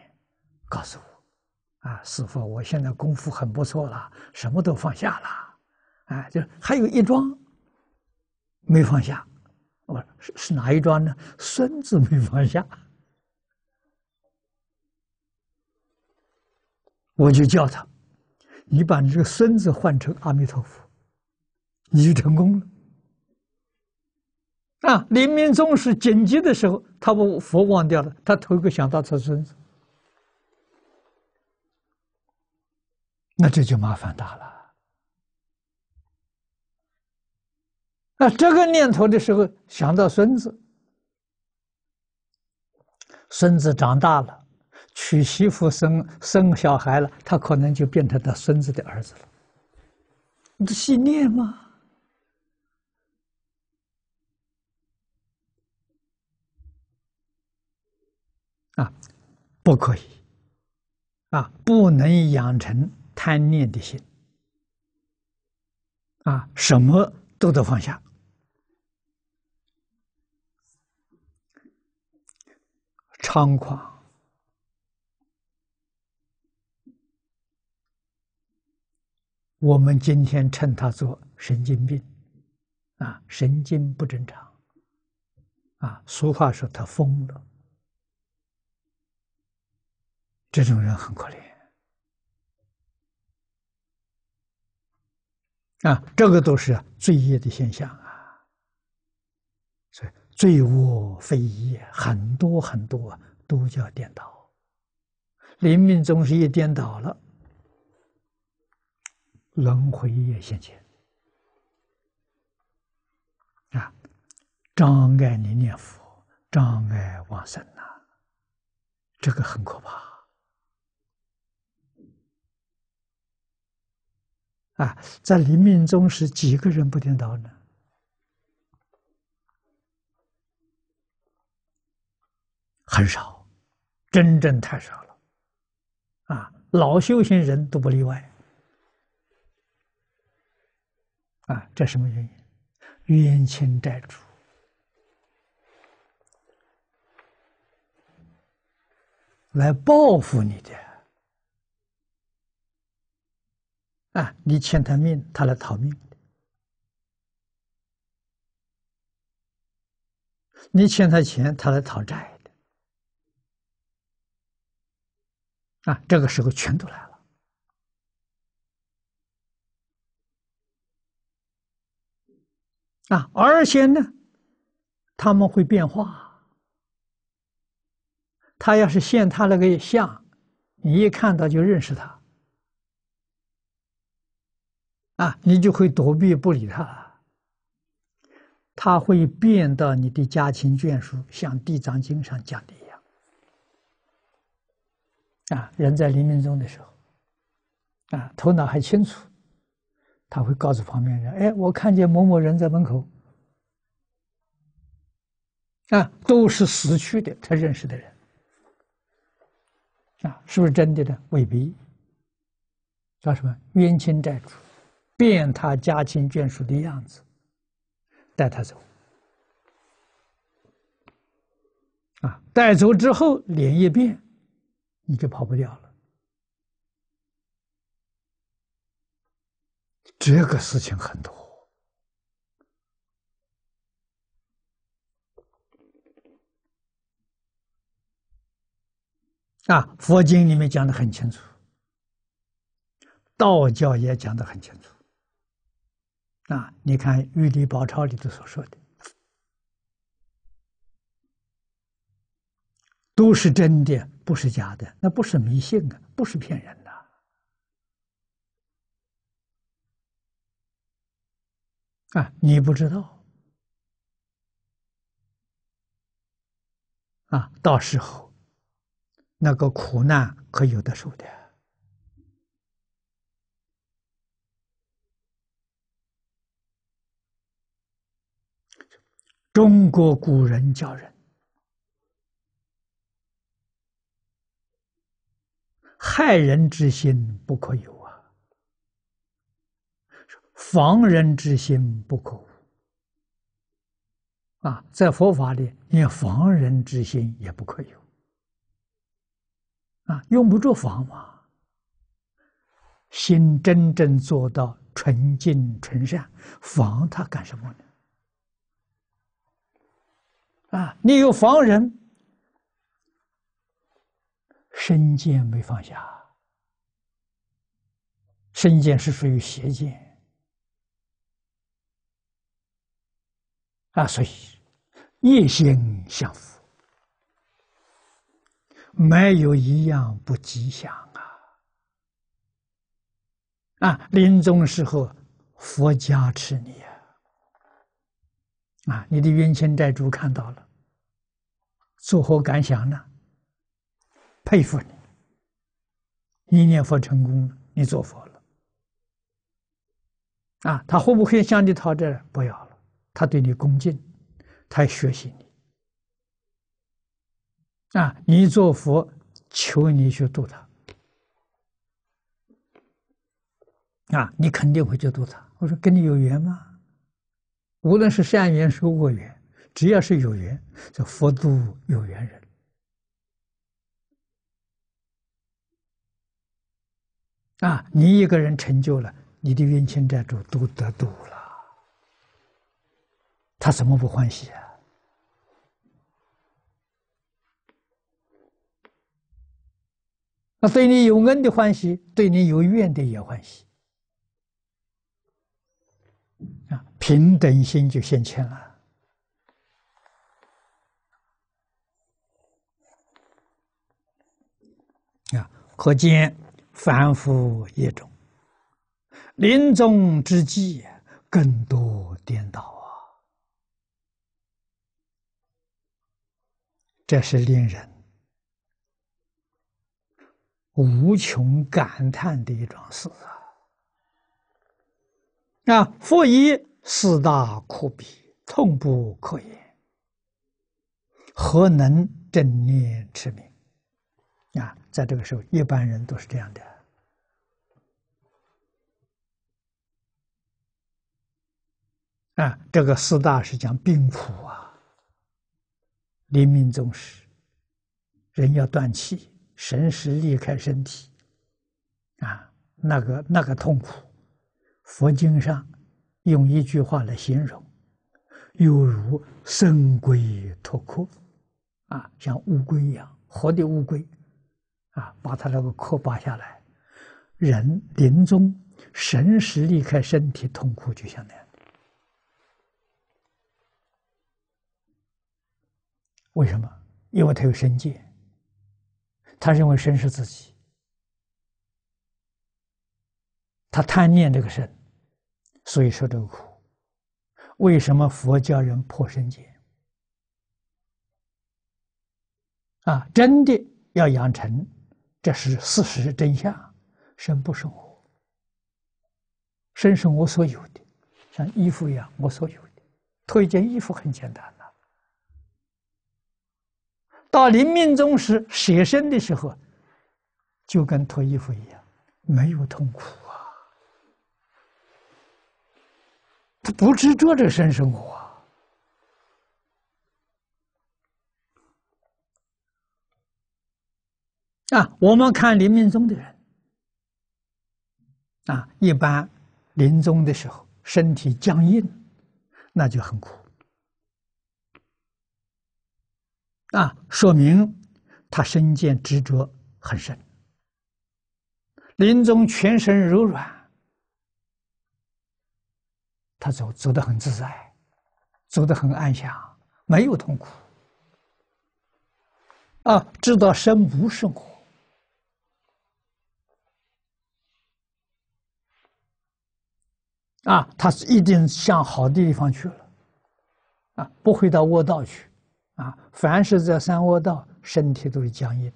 告诉我，啊，师傅，我现在功夫很不错了，什么都放下了，啊，就还有一桩没放下，我是是哪一桩呢？孙子没放下，我就叫他。你把你这个孙子换成阿弥陀佛，你就成功了。啊，临命终是紧急的时候，他把佛忘掉了，他头一个想到他孙子，那这就麻烦大了。那这个念头的时候想到孙子，孙子长大了。娶媳妇、生生小孩了，他可能就变成他孙子的儿子了。这信念吗？啊，不可以！啊，不能养成贪念的心。啊，什么都得放下，猖狂。我们今天称他做神经病，啊，神经不正常，啊，俗话说他疯了，这种人很可怜，啊，这个都是罪业的现象啊，所以罪恶非一，很多很多都叫颠倒，临命终时一颠倒了。轮回也现前啊！障碍你念佛，障碍往生呐，这个很可怕啊！在临命终时，几个人不听倒呢？很少，真正太少了啊！老修行人都不例外。啊，这什么原因？冤亲债主来报复你的啊！你欠他命，他来讨命的；你欠他钱，他来讨债的。啊，这个时候全都来了。啊，而且呢，他们会变化。他要是现他那个相，你一看到就认识他，啊，你就会躲避不理他了。他会变到你的家亲眷属，像《地藏经》上讲的一样，啊，人在黎明中的时候，啊，头脑还清楚。他会告诉旁边人：“哎，我看见某某人在门口。”啊，都是死去的他认识的人。啊，是不是真的呢？未必。叫什么冤亲债主，变他家亲眷属的样子，带他走。啊，带走之后连夜变，你就跑不掉了。这个事情很多啊，佛经里面讲的很清楚，道教也讲的很清楚。啊，你看《玉帝宝钞》里头所说的，都是真的，不是假的，那不是迷信啊，不是骗人。的。啊，你不知道，啊，到时候那个苦难可有的受的。中国古人教人，害人之心不可有。防人之心不可无啊，在佛法里，连防人之心也不可有啊，用不着防嘛。心真正做到纯净纯善，防他干什么呢？啊，你有防人，身见没放下？身见是属于邪见。啊，所以一心向佛，没有一样不吉祥啊！啊，临终时候佛加持你啊！啊，你的冤亲债主看到了，作何感想呢？佩服你，一念佛成功了，你做佛了。啊，他会不会向你讨债？不要了。他对你恭敬，他学习你啊！你做佛，求你去度他啊！你肯定会去度他。我说跟你有缘吗？无论是善缘、是恶缘，只要是有缘，就佛度有缘人啊！你一个人成就了，你的冤亲债主都得度了。他怎么不欢喜啊？那对你有恩的欢喜，对你有怨的也欢喜啊！平等心就现前了啊！可见凡夫业种，临终之际更多颠倒。这是令人无穷感叹的一桩事啊！啊，复以四大苦逼，痛不可言，何能正念持名？啊，在这个时候，一般人都是这样的。啊，这个四大是讲病苦啊。临命终时，人要断气，神识离开身体，啊，那个那个痛苦，佛经上用一句话来形容，犹如生龟脱壳，啊，像乌龟一样活的乌龟，啊，把它那个壳拔下来，人临终神识离开身体，痛苦就像那样。为什么？因为他有身界，他认为身是自己，他贪念这个身，所以受这个苦。为什么佛教人破身界？啊，真的要养成，这是事实真相，身不是我，身是我所有的，像衣服一样，我所有的，脱一件衣服很简单了。到临命终时舍身的时候，就跟脱衣服一样，没有痛苦啊。他不执着这生生活啊。啊，我们看临命终的人，啊，一般临终的时候身体僵硬，那就很苦。啊，说明他身见执着很深。临终全身柔软，他走走得很自在，走得很安详，没有痛苦。啊，知道身不是我。啊，他是一定向好地方去了，啊，不回到卧道去。啊，凡是在三窝道，身体都是僵硬。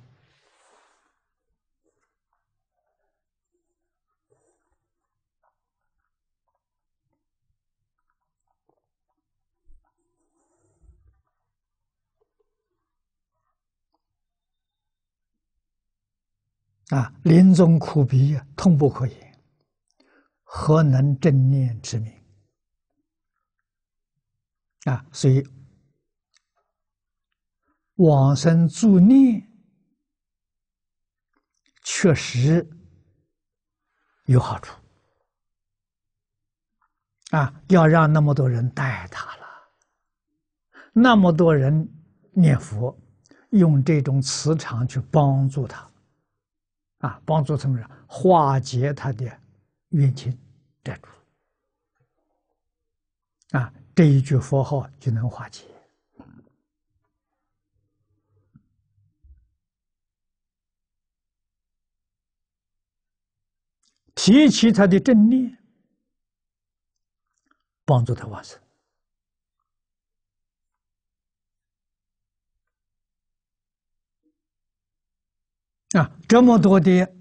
啊，临终苦逼呀，痛不可言，何能正念之名？啊，所以。往生助念确实有好处啊！要让那么多人带他了，那么多人念佛，用这种磁场去帮助他，啊，帮助什么人化解他的冤亲债主啊？这一句佛号就能化解。提起他的正念，帮助他完成。啊，这么多的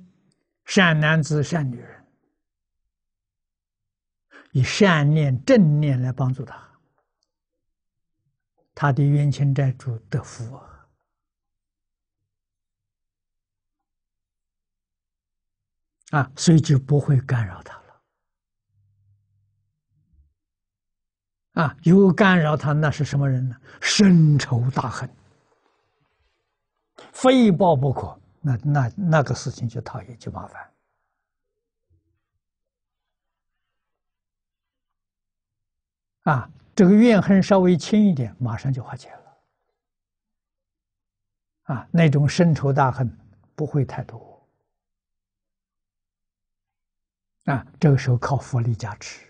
善男子、善女人，以善念、正念来帮助他，他的冤亲债主得福。啊。啊，所以就不会干扰他了。啊，有干扰他那是什么人呢？深仇大恨，非报不可。那那那个事情就讨厌，就麻烦。啊，这个怨恨稍微轻一点，马上就化解了。啊，那种深仇大恨不会太多。啊，这个时候靠佛力加持，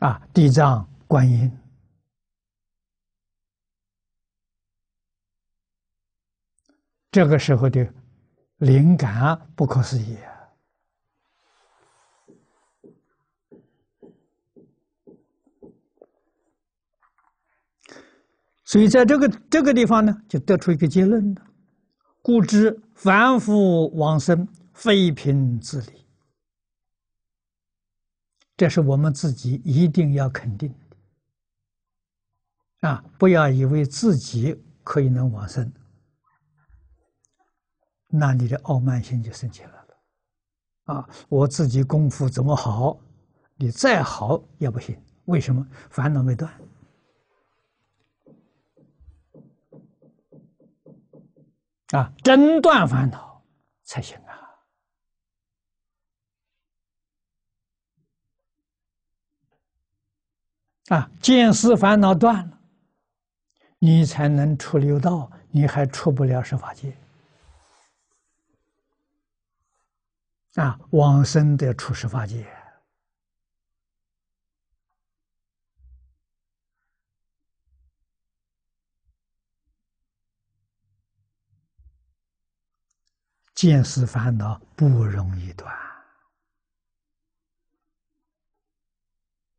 啊，地藏观音，这个时候的灵感不可思议。啊！所以，在这个这个地方呢，就得出一个结论了：，故知凡夫往生非凭自理，这是我们自己一定要肯定的。啊，不要以为自己可以能往生，那你的傲慢心就升起来了。啊，我自己功夫怎么好？你再好也不行，为什么烦恼没断？啊，真断烦恼才行啊！啊，见思烦恼断了，你才能出六道，你还出不了十法界。啊，往生得出十法界。见思烦恼不容易断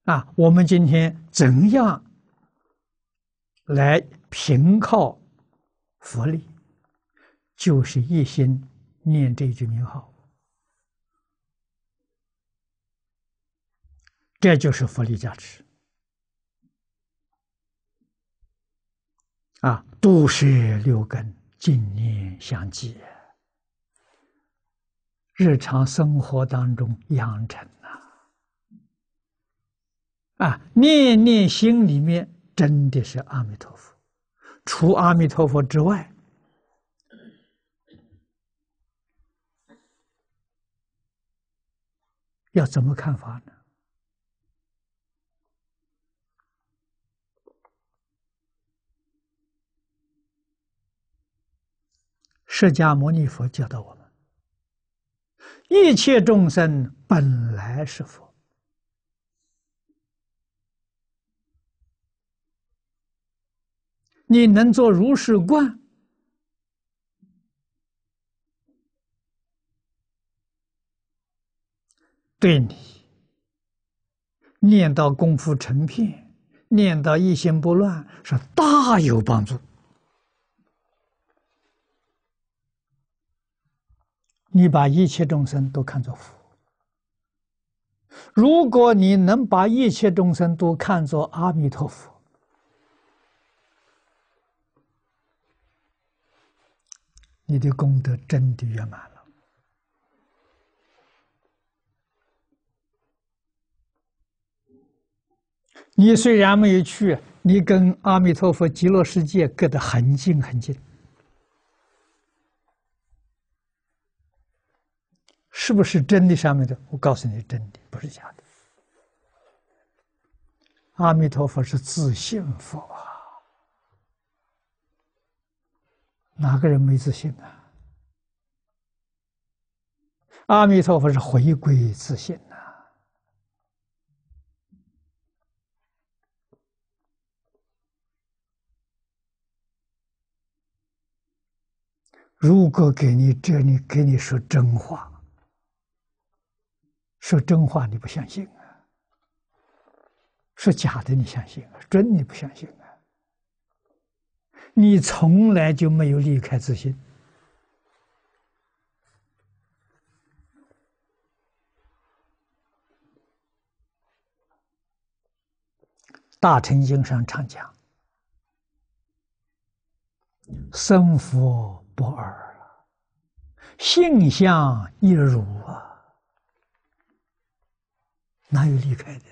啊！我们今天怎样来凭靠佛力，就是一心念这句名号，这就是佛力加持啊！度舍六根，净念相继。日常生活当中养成呐，啊，念念心里面真的是阿弥陀佛，除阿弥陀佛之外，要怎么看法呢？释迦牟尼佛教导我们。一切众生本来是佛，你能做如是观，对你念到功夫成片，念到一心不乱，是大有帮助。你把一切众生都看作佛，如果你能把一切众生都看作阿弥陀佛，你的功德真的圆满了。你虽然没有去，你跟阿弥陀佛极乐世界隔得很近很近。是不是真的？上面的，我告诉你，真的，不是假的。阿弥陀佛是自信佛啊，哪个人没自信啊？阿弥陀佛是回归自信呐。如果给你这里给你说真话。说真话你不相信啊，说假的你相信啊，真你不相信啊，你从来就没有离开自信。大乘经》上常讲：“生佛不二，性相一如啊。”哪有离开的？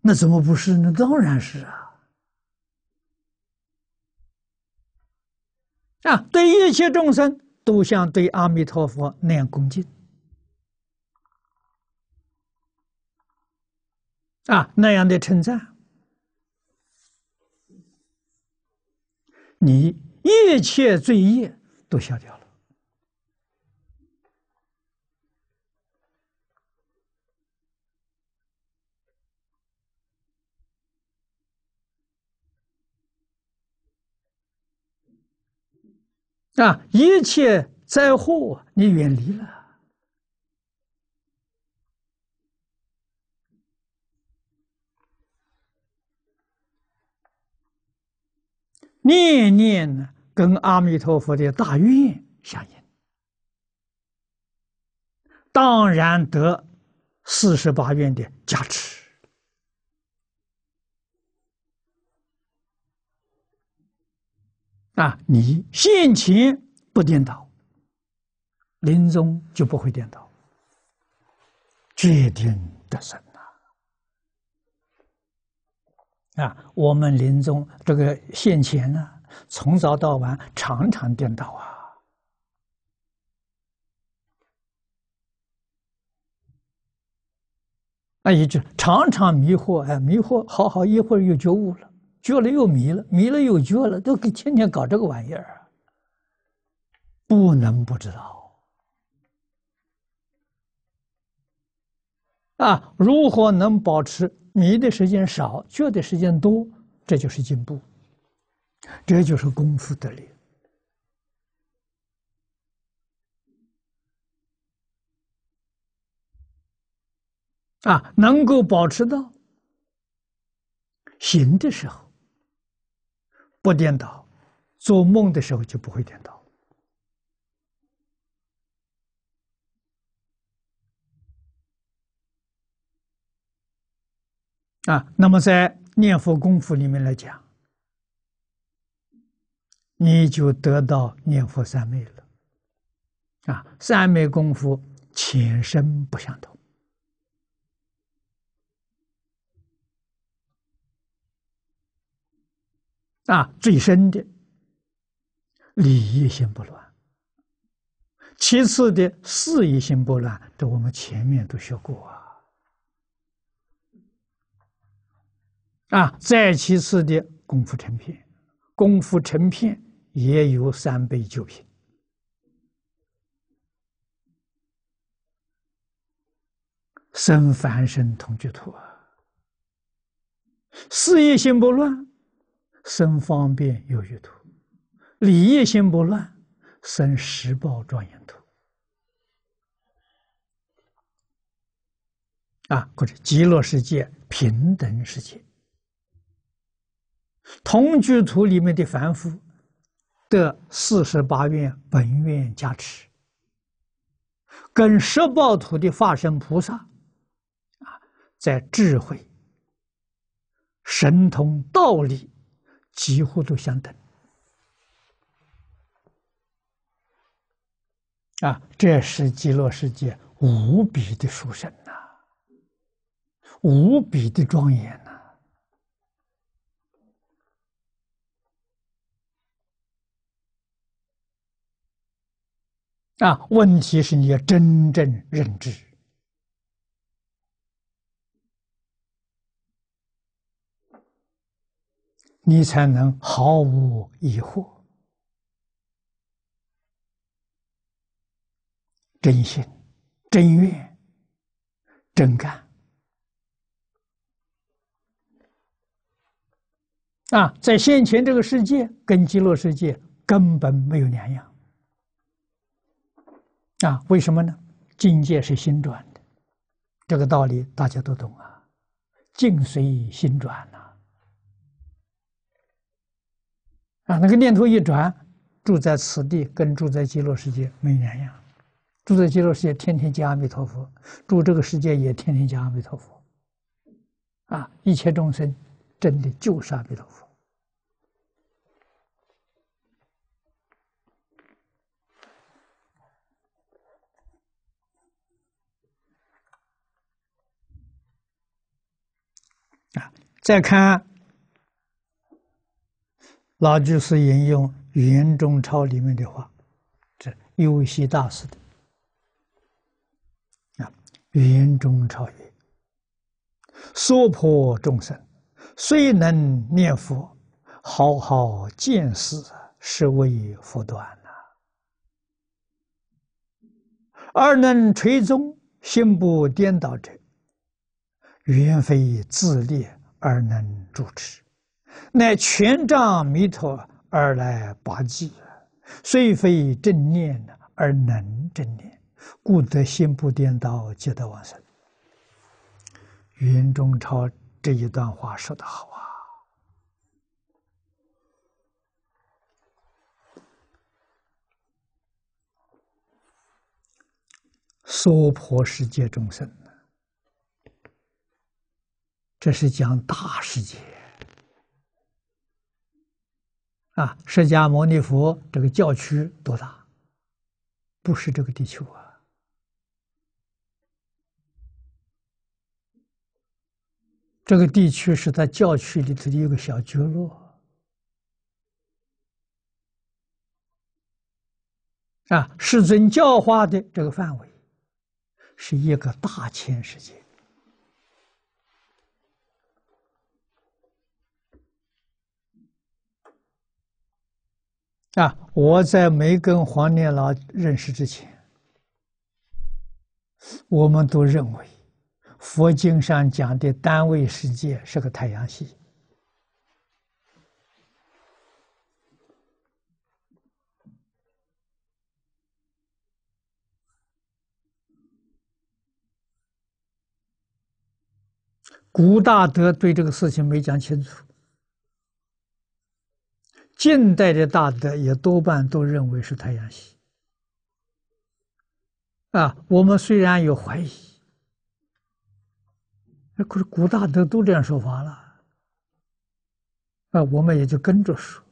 那怎么不是？那当然是啊！啊，对一切众生都像对阿弥陀佛那样恭敬啊，那样的称赞，你一切罪业都消掉了。啊！一切灾祸你远离了，念念呢跟阿弥陀佛的大愿相应，当然得四十八愿的加持。啊，你现前不颠倒，临终就不会颠倒，决定的生呐。啊，我们临终这个现前呢，从早到晚常常颠倒啊。那一句常常迷惑，哎，迷惑，好好一会儿又觉悟了。觉了又迷了，迷了又觉了，都给天天搞这个玩意儿，不能不知道啊！如何能保持迷的时间少，觉的时间多？这就是进步，这就是功夫的力啊！能够保持到行的时候。不颠倒，做梦的时候就不会颠倒。啊，那么在念佛功夫里面来讲，你就得到念佛三昧了。啊，三昧功夫前身不相同。啊，最深的礼仪心不乱，其次的事业心不乱，这我们前面都学过啊。啊，再其次的功夫成片，功夫成片也有三杯酒品，生凡生同居土，事业心不乱。生方便有余土，理业心不乱，生十报庄严土。啊，或者极乐世界、平等世界，同居土里面的凡夫得四十八愿本愿加持，跟十报土的化身菩萨，啊，在智慧、神通、道力。几乎都相等，啊，这是极乐世界无比的殊胜呐，无比的庄严呐！啊，问题是你要真正认知。你才能毫无疑惑，真心、真愿、真干啊！在现前这个世界跟极乐世界根本没有两样啊！为什么呢？境界是心转的，这个道理大家都懂啊，境随心转呢。啊，那个念头一转，住在此地跟住在极乐世界没两样。住在极乐世界天天见阿弥陀佛，住这个世界也天天见阿弥陀佛。啊，一切众生，真的就是阿弥陀佛。啊，再看。那就是引用《云中朝里面的话，这优些大师的啊，《圆中超曰：“娑婆众生，虽能念佛？好好见识，是为福短呐。而能垂宗，心不颠倒者，原非自立而能主持。”乃权杖弥陀而来拔济，虽非正念而能正念，故得心不颠倒，皆得往生。云中超这一段话说的好啊！娑婆世界众生这是讲大世界。啊，释迦牟尼佛这个教区多大？不是这个地球啊，这个地区是在教区里头的一个小角落。啊，世尊教化的这个范围，是一个大千世界。啊！我在没跟黄念老认识之前，我们都认为佛经上讲的单位世界是个太阳系。古大德对这个事情没讲清楚。近代的大德也多半都认为是太阳系啊。我们虽然有怀疑，那可是古大德都这样说法了，啊，我们也就跟着说。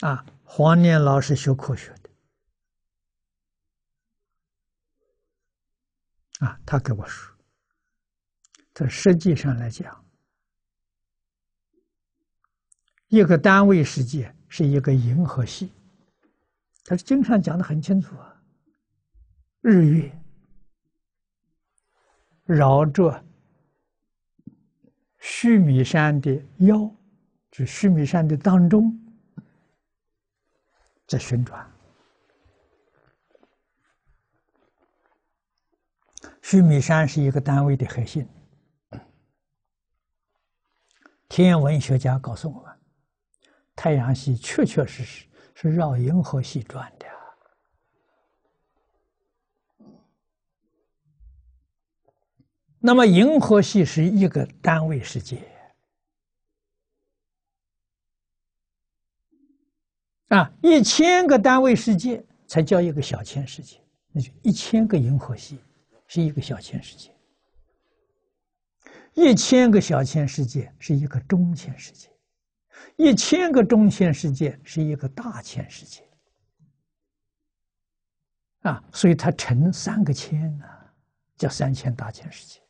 啊，黄念老是学科学的，啊，他给我说，在实际上来讲。一个单位世界是一个银河系，他是经常讲的很清楚啊。日月绕着须弥山的腰，就须弥山的当中在旋转。须弥山是一个单位的核心。天文学家告诉我们。太阳系确确实实是绕银河系转的。那么，银河系是一个单位世界啊，一千个单位世界才叫一个小千世界，那就一千个银河系是一个小千世界，一千个小千世界是一个中千世界。一千个中千世界是一个大千世界，啊，所以它乘三个千呢，叫三千大千世界，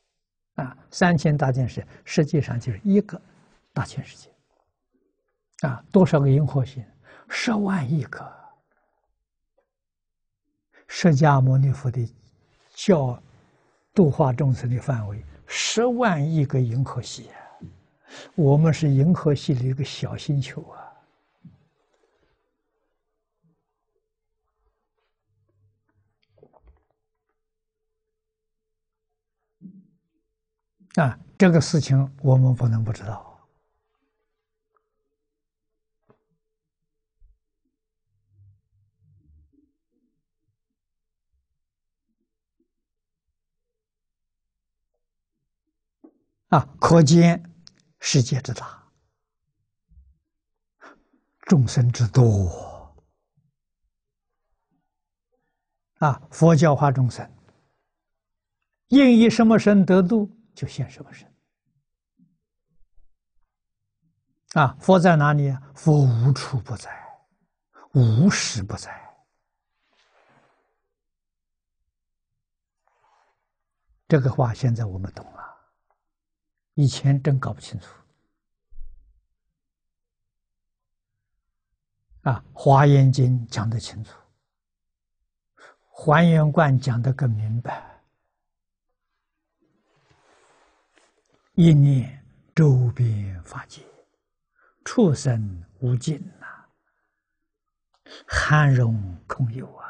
啊，三千大千世界实际上就是一个大千世界，啊，多少个银河系？十万亿个。释迦牟尼佛的教度化众生的范围，十万亿个银河系。我们是银河系的一个小星球啊！啊，这个事情我们不能不知道啊，可见。世界之大，众生之多，啊！佛教化众生，应以什么身得度，就现什么身。啊！佛在哪里？佛无处不在，无时不在。这个话现在我们懂了。以前真搞不清楚，啊，《华严经》讲得清楚，《还原观》讲得更明白。一念周边法界，畜生无尽呐，含容空有啊。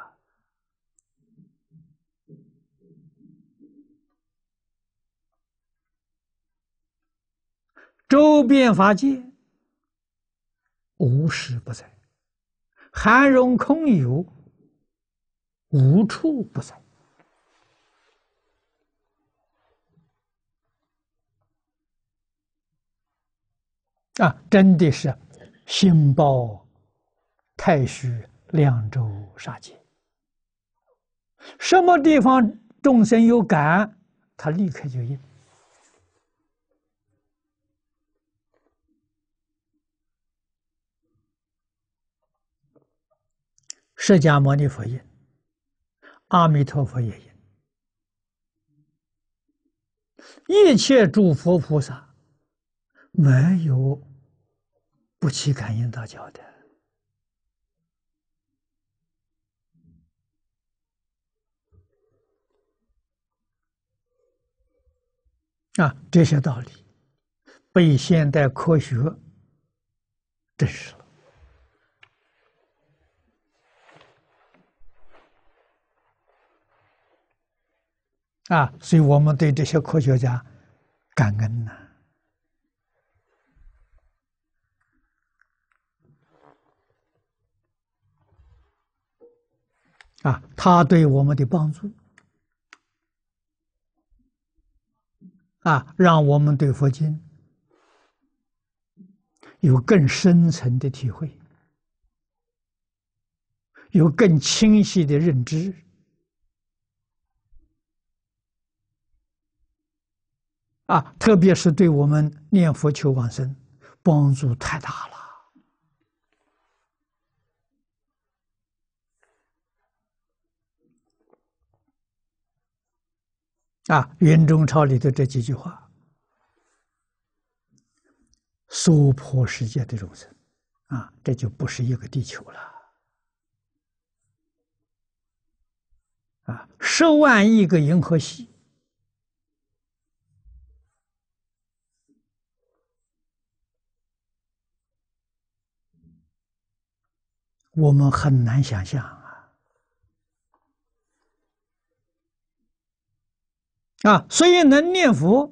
周遍法界，无时不在；含容空有，无处不在。啊，真的是心包太虚，凉州杀界。什么地方众生有感，他立刻就应。释迦牟尼佛印，阿弥陀佛爷爷，一切诸佛菩萨没有不起感应道教的啊，这些道理被现代科学证实了。啊，所以我们对这些科学家感恩呐！啊，他对我们的帮助，啊，让我们对佛经有更深层的体会，有更清晰的认知。啊，特别是对我们念佛求往生，帮助太大了。啊，《云中朝里的这几句话：“娑婆世界的众生，啊，这就不是一个地球了。啊，十万亿个银河系。”我们很难想象啊！啊，虽能念佛，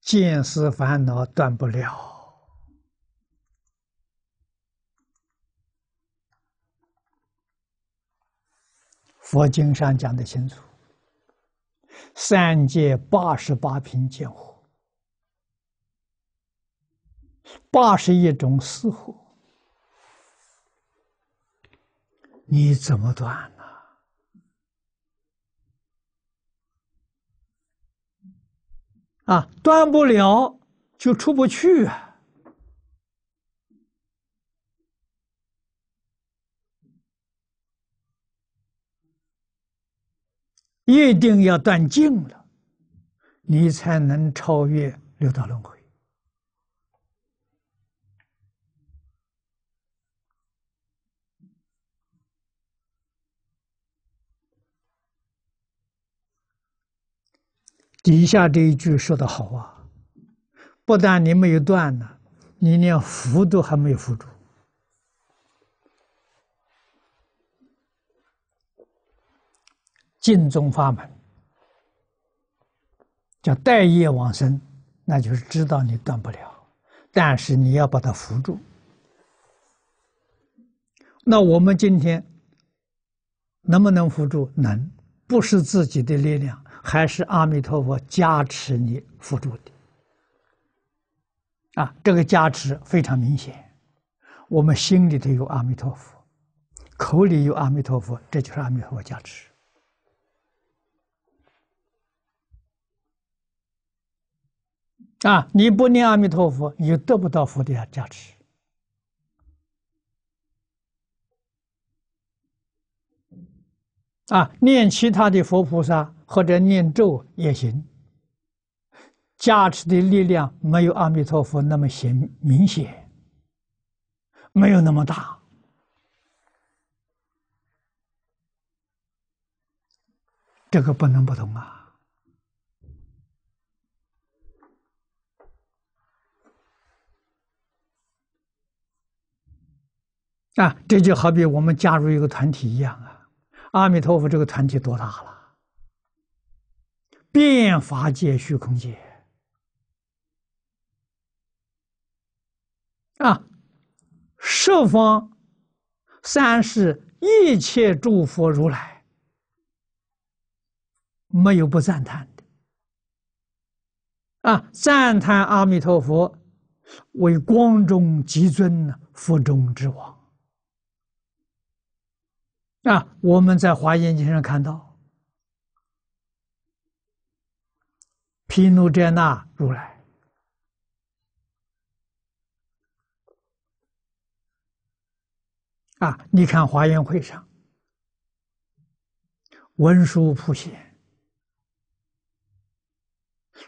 见思烦恼断不了。佛经上讲的清楚：三界八十八品见惑，八十一种思惑。你怎么断呢？啊，断不了就出不去啊！一定要断尽了，你才能超越六道轮回。底下这一句说的好啊，不但你没有断呢，你连扶都还没有扶住，尽中法门叫待业往生，那就是知道你断不了，但是你要把它扶住。那我们今天能不能扶住？能，不是自己的力量。还是阿弥陀佛加持你辅助的啊！这个加持非常明显，我们心里头有阿弥陀佛，口里有阿弥陀佛，这就是阿弥陀佛加持啊！你不念阿弥陀佛，你就得不到佛的加持啊！念其他的佛菩萨。或者念咒也行，加持的力量没有阿弥陀佛那么显明显，没有那么大，这个不能不懂啊！啊，这就好比我们加入一个团体一样啊，阿弥陀佛这个团体多大了？遍法界虚空界啊，十方三世一切诸佛如来，没有不赞叹的啊！赞叹阿弥陀佛为光中极尊佛中之王啊！我们在《华严经》上看到。毗卢遮那如来，啊！你看华严会上，文殊普贤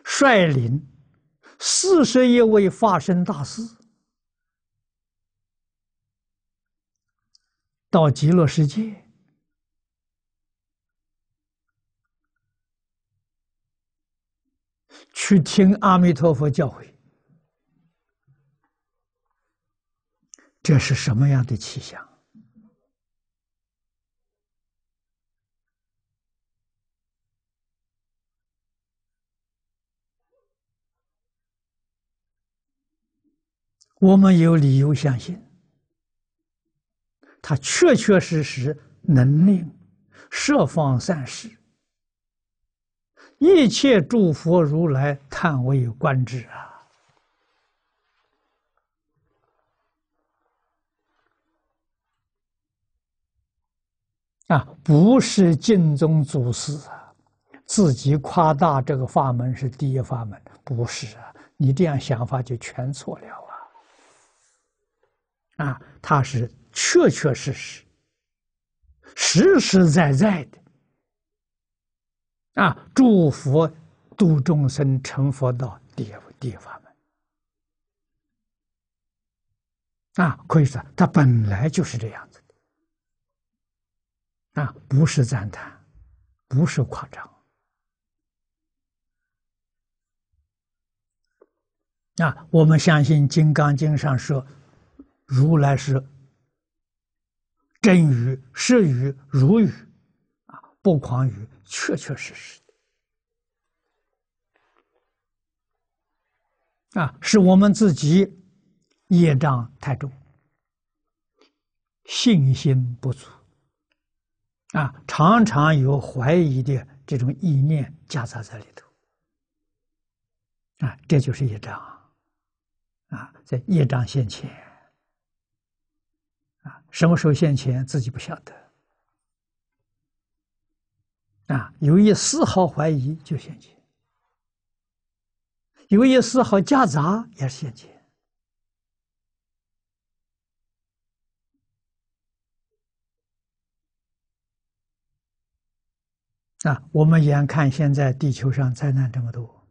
率领四十一位化身大师到极乐世界。去听阿弥陀佛教诲，这是什么样的气象？我们有理由相信，他确确实实能令设方善事。一切诸佛如来叹为观止啊！啊，不是净宗祖师啊，自己夸大这个法门是第一法门，不是啊！你这样想法就全错了啊！啊，他是确确实实、实实在在的。啊！祝福度众生成佛道，第一法门。啊，可以说他本来就是这样子的。啊，不是赞叹，不是夸张。啊，我们相信《金刚经》上说，如来是真语、实语、如语，啊，不狂语。确确实实的啊，是我们自己业障太重，信心不足啊，常常有怀疑的这种意念夹杂在里头啊，这就是业障啊，在业障现前啊，什么时候现前自己不晓得。啊，有一丝毫怀疑就现前；有一丝毫夹杂也现前。啊，我们眼看现在地球上灾难这么多，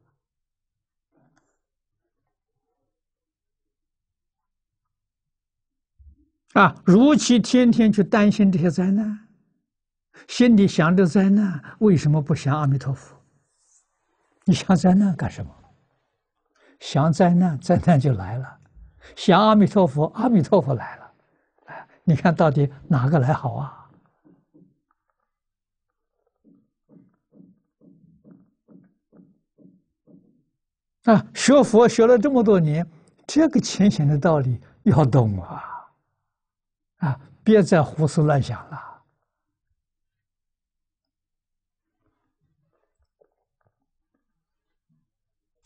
啊，如其天天去担心这些灾难。心里想着灾难，为什么不想阿弥陀佛？你想灾难干什么？想灾难，灾难就来了；想阿弥陀佛，阿弥陀佛来了。哎，你看到底哪个来好啊？啊，学佛学了这么多年，这个浅显的道理要懂啊！啊，别再胡思乱想了。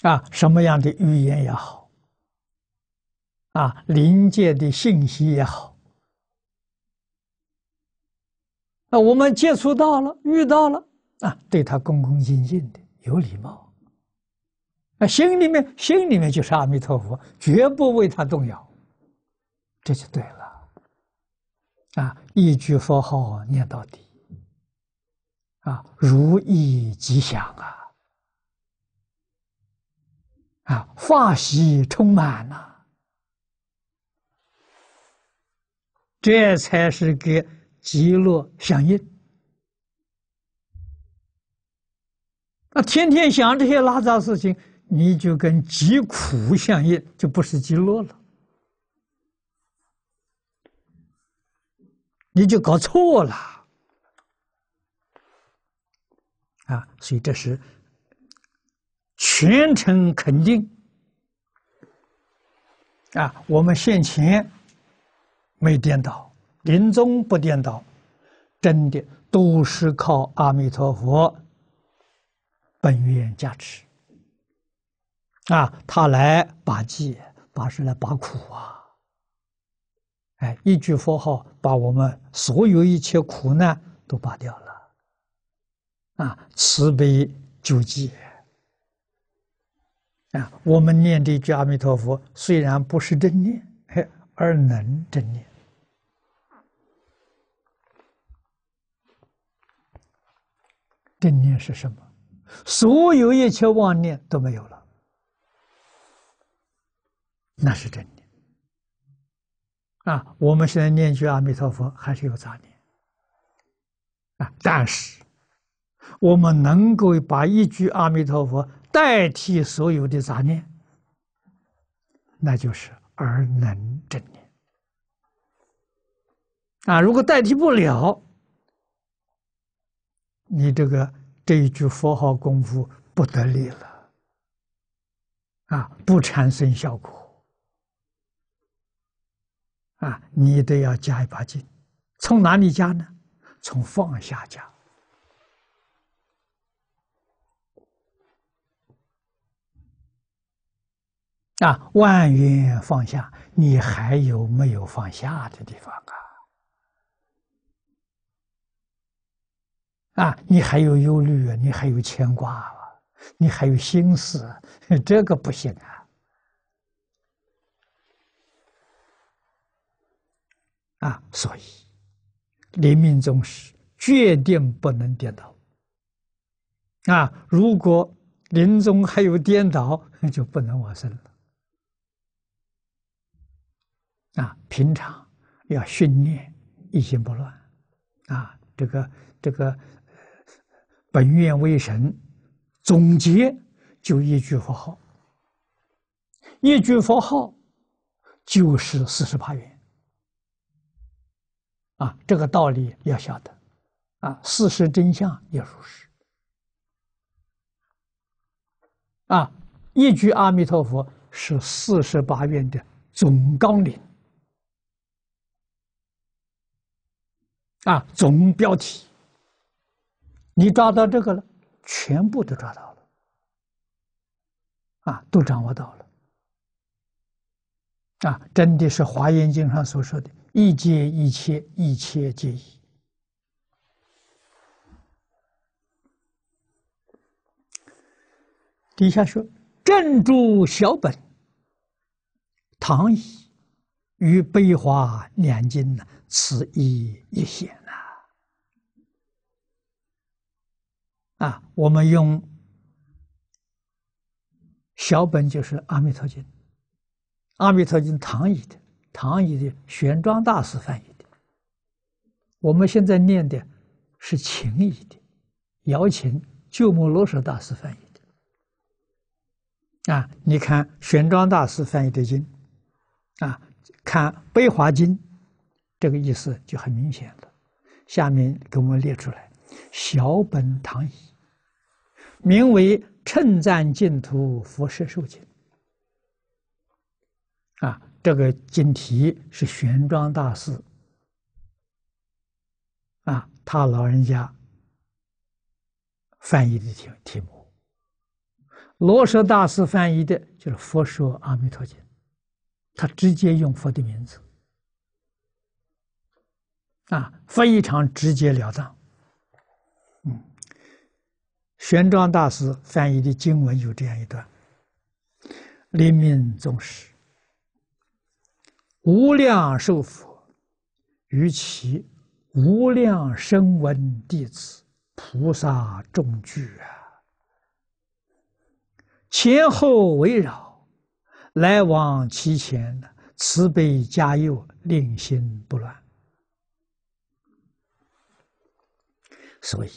啊，什么样的语言也好，啊，临界的信息也好，啊，我们接触到了，遇到了，啊，对他恭恭敬敬的，有礼貌，啊，心里面心里面就是阿弥陀佛，绝不为他动摇，这就对了，啊，一句佛号念到底，啊，如意吉祥啊。啊，法喜充满了，这才是给极乐相应。那天天想这些拉杂事情，你就跟极苦相应，就不是极乐了，你就搞错了啊！所以这是。全程肯定啊，我们现前没颠倒，临终不颠倒，真的都是靠阿弥陀佛本愿加持啊，他来拔济、把是来拔苦啊！哎，一句佛号把我们所有一切苦难都拔掉了啊，慈悲救济。啊，我们念这一句阿弥陀佛，虽然不是正念，嘿，而能正念。正念是什么？所有一切妄念都没有了，那是真念。啊，我们现在念句阿弥陀佛，还是有杂念。啊，但是我们能够把一句阿弥陀佛。代替所有的杂念，那就是而能正念啊。如果代替不了，你这个这一句佛号功夫不得力了啊，不产生效果啊，你得要加一把劲。从哪里加呢？从放下加。啊，万缘放下，你还有没有放下的地方啊？啊，你还有忧虑啊，你还有牵挂啊，你还有心思，这个不行啊！啊，所以临命终时决定不能颠倒。啊，如果临终还有颠倒，那就不能往生了。啊，平常要训练一心不乱，啊，这个这个本愿为神，总结就一句佛号，一句佛号就是四十八愿，啊，这个道理要晓得，啊，事实真相要如实，啊，一句阿弥陀佛是四十八愿的总纲领。啊，总标题。你抓到这个了，全部都抓到了，啊，都掌握到了，啊，真的是《华严经》上所说的“一皆一切，一切皆一”。底下说正住小本，躺椅。与悲华两经呢，此意一显呐！啊，我们用小本就是《阿弥陀经》，《阿弥陀经》唐译的，唐译的玄奘大师翻译的。我们现在念的是秦译的，姚秦鸠摩罗什大师翻译的。啊，你看玄奘大师翻译的经，啊。看《悲华经》，这个意思就很明显了。下面给我们列出来：小本堂译，名为《称赞净土佛摄受经》。啊，这个经题是玄奘大师啊，他老人家翻译的题题目。罗什大师翻译的就是《佛说阿弥陀经》。他直接用佛的名字，啊，非常直截了当。嗯，玄奘大师翻译的经文有这样一段：临命终时，无量寿佛与其无量声闻弟子、菩萨众聚，前后围绕。来往其前，慈悲加佑，令心不乱。所以，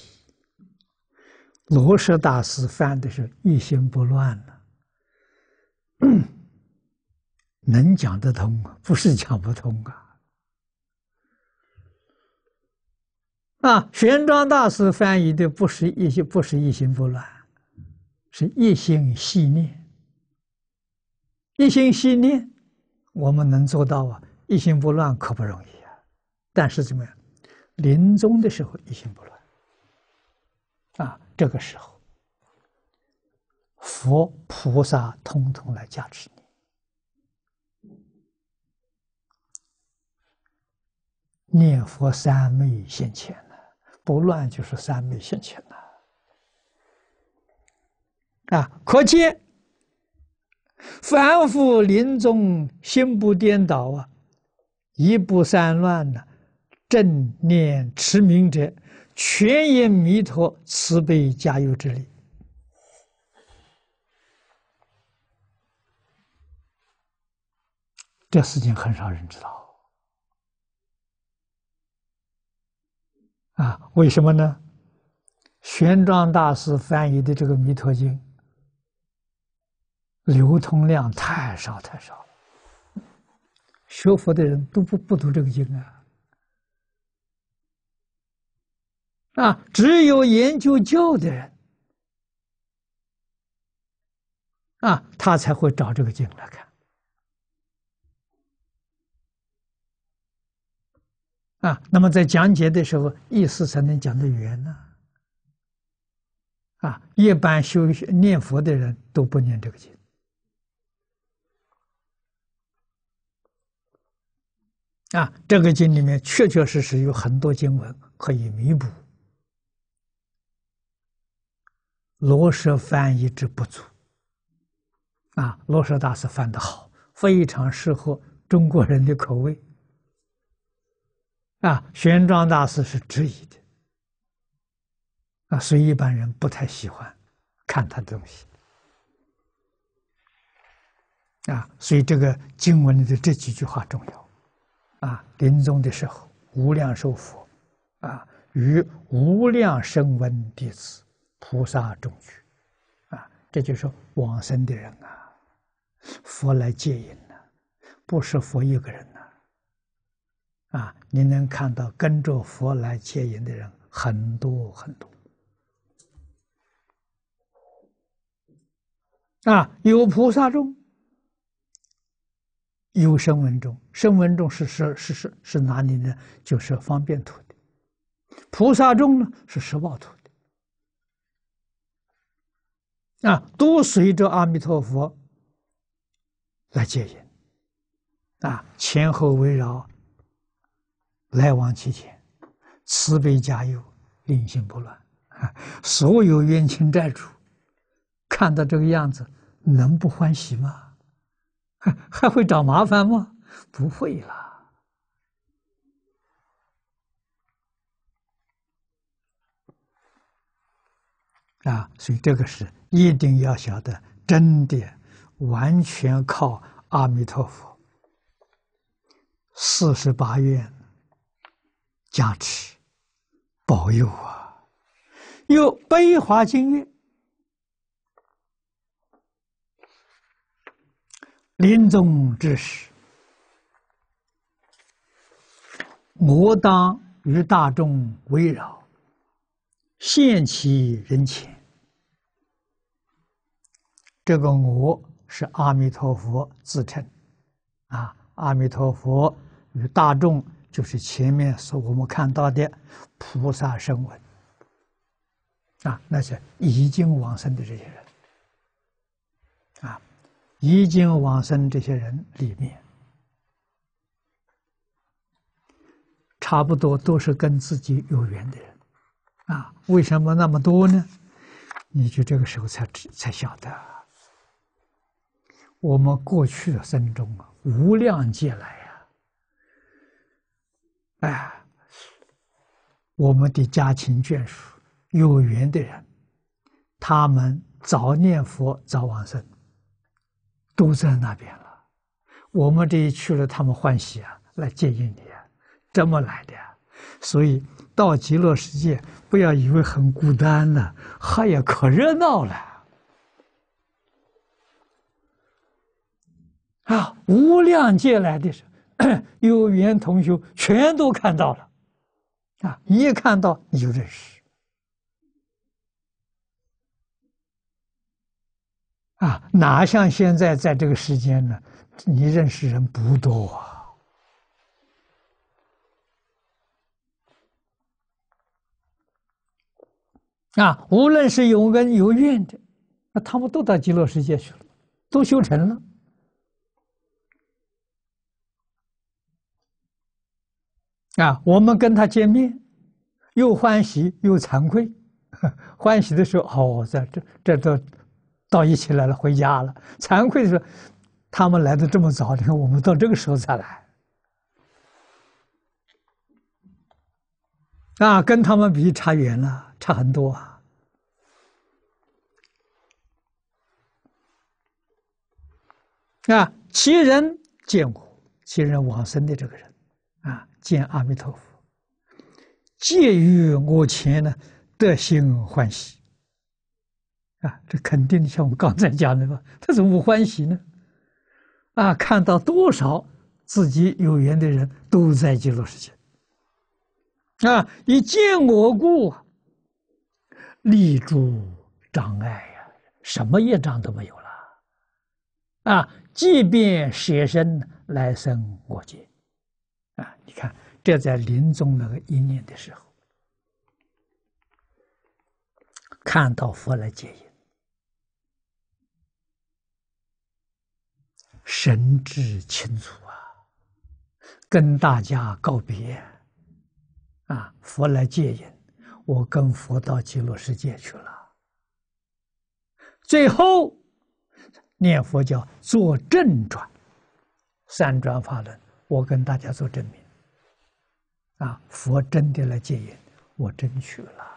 罗什大师翻的是一心不乱了，能讲得通啊？不是讲不通啊？啊，玄奘大师翻译的不是一心，不是一心不乱，是一心系念。一心心念，我们能做到啊？一心不乱可不容易啊。但是怎么样？临终的时候一心不乱，啊，这个时候，佛菩萨通通来加持你，念佛三昧现前了，不乱就是三昧现前啊。啊，可见。凡夫临终心不颠倒啊，一步三乱呐，正念持明者全因弥陀慈悲加佑之力。这事情很少人知道啊？为什么呢？玄奘大师翻译的这个《弥陀经》。流通量太少，太少了。学佛的人都不不读这个经啊！啊，只有研究教的人，啊，他才会找这个经来看。啊，那么在讲解的时候，意思才能讲得圆呢。啊，一般修学念佛的人都不念这个经。啊，这个经里面确确实实有很多经文可以弥补罗什翻译之不足。啊，罗什大师翻得的好，非常适合中国人的口味。啊，玄奘大师是质疑的，啊，所以一般人不太喜欢看他的东西。啊，所以这个经文里的这几句话重要。啊，临终的时候，无量寿佛，啊，与无量声闻弟子、菩萨众聚，啊，这就是往生的人啊，佛来接引了，不是佛一个人呐，啊，你能看到跟着佛来接引的人很多很多，啊，有菩萨众。有声文众，声文众是是是是是哪里呢？就是方便土的菩萨众呢，是十宝土的啊，都随着阿弥陀佛来接引啊，前后围绕，来往其间，慈悲加油，令心不乱啊，所有冤亲债主看到这个样子，能不欢喜吗？还会找麻烦吗？不会了。啊，所以这个是一定要晓得，真的完全靠阿弥陀佛四十八愿加持保佑啊！有悲华经愿。临终之时，我当与大众围绕，现其人前。这个“我”是阿弥陀佛自称，啊，阿弥陀佛与大众就是前面所我们看到的菩萨声闻，啊，那些已经往生的这些人。已经往生这些人里面，差不多都是跟自己有缘的人啊。为什么那么多呢？你就这个时候才才晓得，我们过去的生中啊，无量劫来呀，哎，我们的家亲眷属有缘的人，他们早念佛，早往生。都在那边了，我们这一去了，他们欢喜啊，来接应你，啊，这么来的，所以到极乐世界不要以为很孤单了，嗨呀，可热闹了，啊，无量界来的时候，有缘同学全都看到了，啊，你看到，你就认识。啊，哪像现在在这个时间呢？你认识人不多啊。啊，无论是有恩有怨的，那他们都到极乐世界去了，都修成了。啊，我们跟他见面，又欢喜又惭愧。欢喜的时候，哦，在这这都。到一起来了，回家了。惭愧的说，他们来的这么早，你 看我们到这个时候才来，啊，跟他们比差远了，差很多啊。啊，其人见我，其人往生的这个人，啊，见阿弥陀佛，见于我前呢，得心欢喜。啊，这肯定像我刚才讲的吧？他怎么不欢喜呢？啊，看到多少自己有缘的人都在极乐世界，啊，一见我故，立住障碍呀，什么业障都没有了，啊，即便舍身来生我界，啊，你看，这在临终那个一年的时候，看到佛来接引。神志清楚啊，跟大家告别，啊，佛来接引，我跟佛到极乐世界去了。最后，念佛叫做正转，三转法轮，我跟大家做证明，啊，佛真的来接引，我真去了。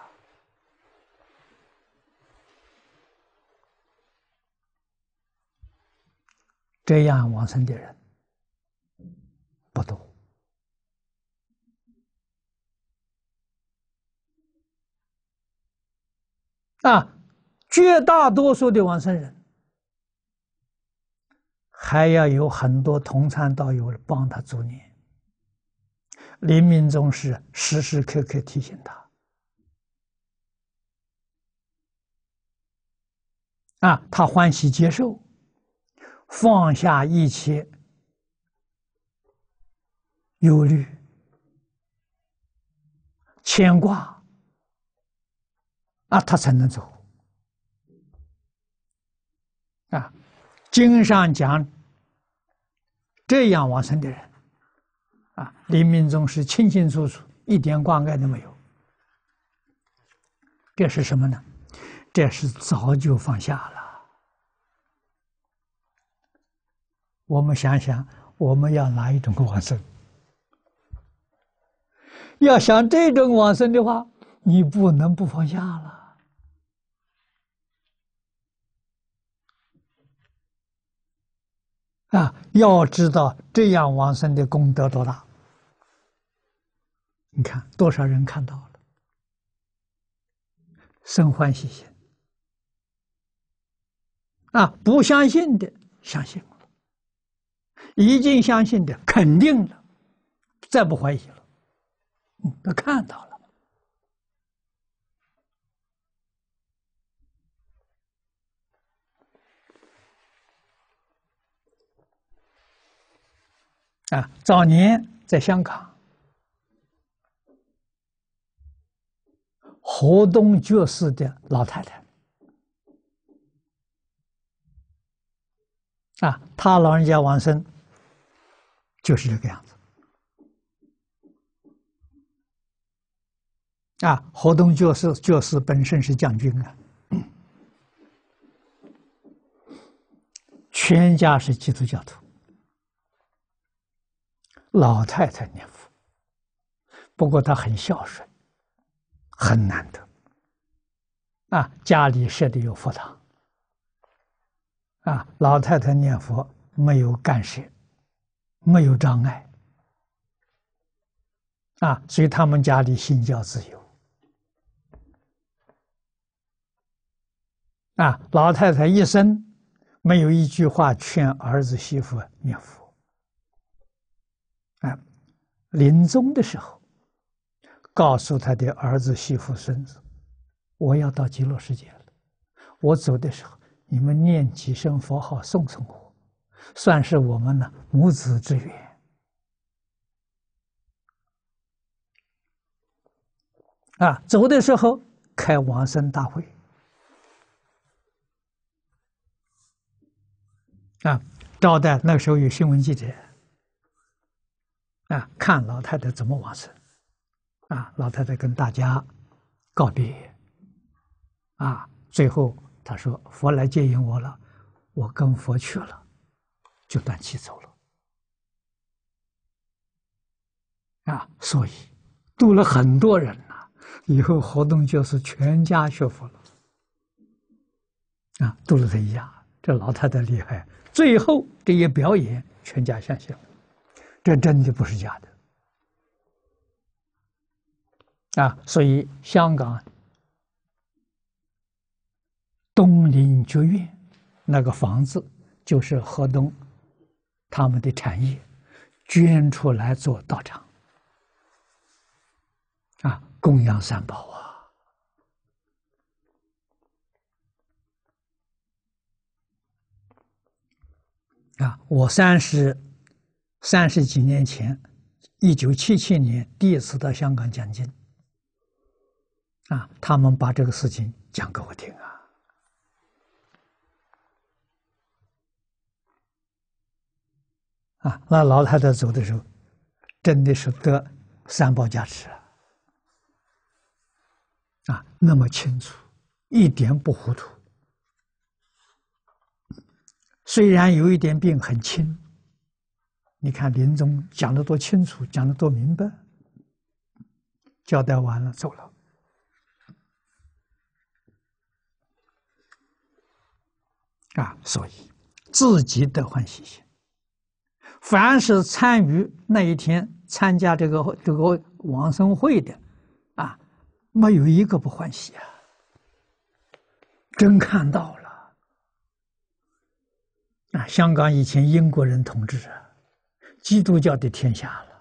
这样往生的人不多啊，绝大多数的往生人还要有很多同参道友帮他助念，临终时时时刻刻提醒他啊，他欢喜接受。放下一切忧虑、牵挂，啊，他才能走。啊，经上讲这样往生的人，啊，临命终是清清楚楚，一点挂碍都没有。这是什么呢？这是早就放下了。我们想想，我们要哪一种往生？要想这种往生的话，你不能不放下了。啊，要知道这样往生的功德多大！你看，多少人看到了，生欢喜心。啊，不相信的，相信我。已经相信的，肯定的，再不怀疑了。嗯，都看到了。啊，早年在香港，河东爵士的老太太。啊，他老人家往生就是这个样子。啊，活动教师教师本身是将军啊，全家是基督教徒，老太太念佛，不过他很孝顺，很难得。啊，家里设的有佛堂。啊，老太太念佛没有干涉，没有障碍，啊，所以他们家里信教自由。啊，老太太一生没有一句话劝儿子媳妇念佛，啊，临终的时候告诉他的儿子、媳妇、孙子：“我要到极乐世界了，我走的时候。”你们念几声佛号送送我，算是我们的母子之缘啊！走的时候开王生大会啊，招待那个时候有新闻记者啊，看老太太怎么往生啊，老太太跟大家告别啊，最后。他说：“佛来接引我了，我跟佛去了，就断气走了。”啊，所以度了很多人呐。以后活动就是全家学佛了。啊，度了他一家，这老太太厉害。最后这一表演，全家相信，这真的不是假的。啊，所以香港。东林绝苑，那个房子就是河东他们的产业，捐出来做道场，啊，供养三宝啊！啊，我三十三十几年前，一九七七年第一次到香港讲经，啊，他们把这个事情讲给我听啊。啊，那老太太走的时候，真的是得三宝加持啊！那么清楚，一点不糊涂。虽然有一点病很轻，你看临终讲的多清楚，讲的多明白，交代完了走了啊！所以，自己得欢喜心。凡是参与那一天参加这个这个晚生会的，啊，没有一个不欢喜啊！真看到了，啊，香港以前英国人统治，基督教的天下了，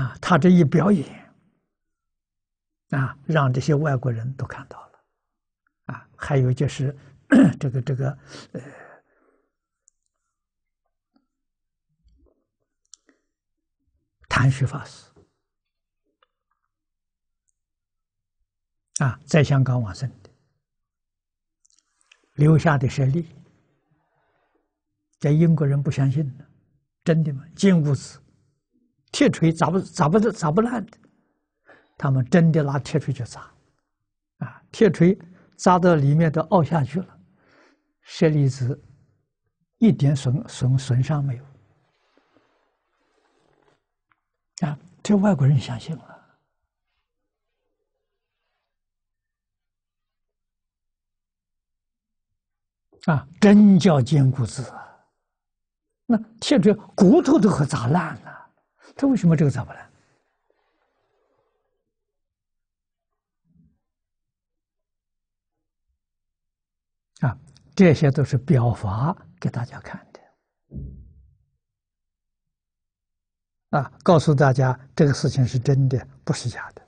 啊，他这一表演，啊，让这些外国人都看到了，啊，还有就是 这个这个呃。谭旭法师啊，在香港往生的，留下的舍利，在英国人不相信的，真的吗？金屋子，铁锤砸不砸不砸不烂的？他们真的拿铁锤去砸，啊，铁锤砸到里面都凹下去了，舍利子一点损损损伤没有。啊！这外国人相信了啊！真叫坚固字，那贴着骨头都可砸烂了。他为什么这个砸不烂？啊！这些都是表法给大家看的。啊，告诉大家，这个事情是真的，不是假的。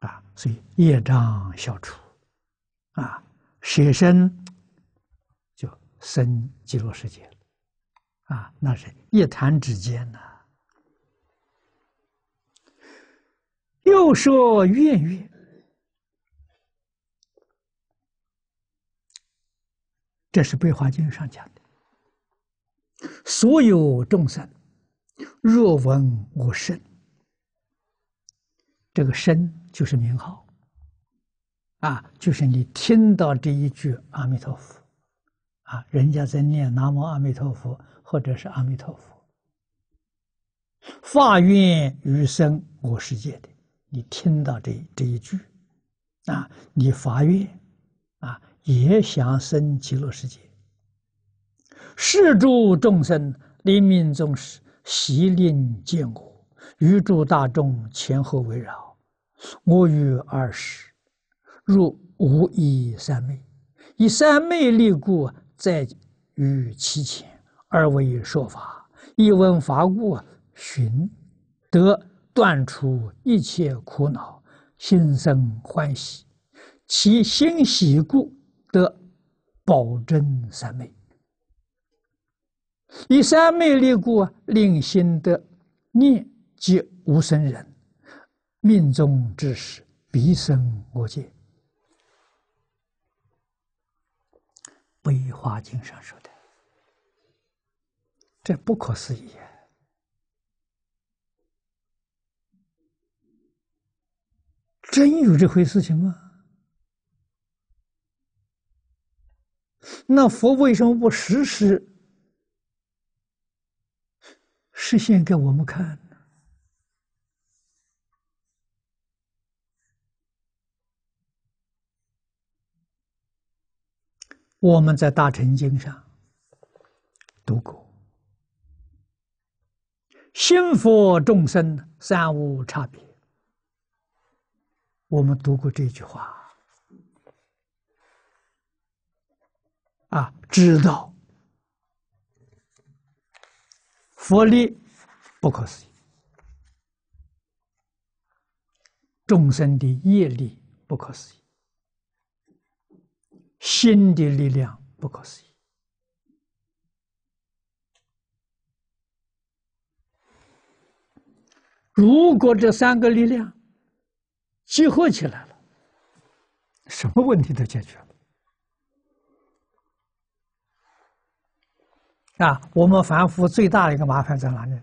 啊，所以业障消除，啊，舍身就生极乐世界啊，那是一弹指间呐。又说愿愿，这是《悲华经》上讲的。所有众生，若闻我声，这个声就是名号，啊，就是你听到这一句阿弥陀佛，啊，人家在念南无阿弥陀佛，或者是阿弥陀佛，发愿欲生我世界的，你听到这这一句，啊，你发愿，啊，也想生极乐世界。是诸众生，临命终时，悉令见我。欲诸大众前后围绕，我于二十，入无以三昧。以三昧力故，在于其前而为说法。一闻法故，寻得断除一切苦恼，心生欢喜。其心喜故，得保真三昧。以三昧力故，令心得念即无生人，命中之时，必生无尽。《悲华经》上说的，这不可思议，真有这回事情吗？那佛为什么不实施？实现给我们看。我们在《大乘经》上读过“心佛众生三无差别”，我们读过这句话啊，知道。佛力不可思议，众生的业力不可思议，心的力量不可思议。如果这三个力量结合起来了，什么问题都解决了。啊，我们凡夫最大的一个麻烦在哪里呢？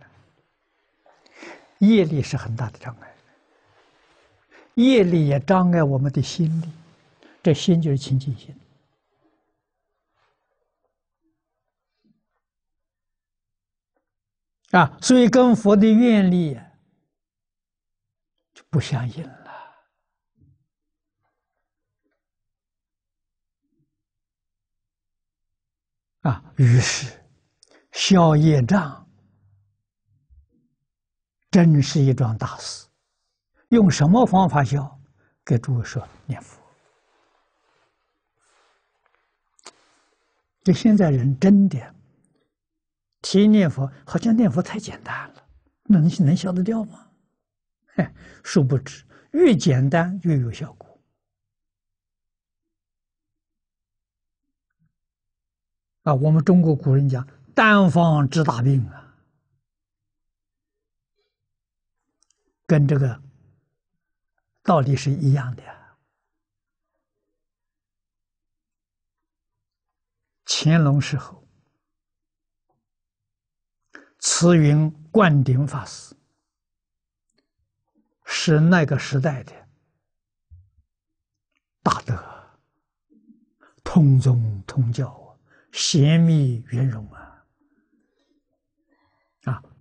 业力是很大的障碍，业力也障碍我们的心力，这心就是清净心。啊，所以跟佛的愿力就不相应了。啊，于是。消业障，真是一桩大事。用什么方法消？给诸位说，念佛。就现在人真的，提念佛，好像念佛太简单了，能能消得掉吗？哼，殊不知，越简单越有效果。啊，我们中国古人讲。单方治大病啊，跟这个道理是一样的。乾隆时候，慈云灌顶法师是那个时代的大德，通宗通教，贤密圆融啊。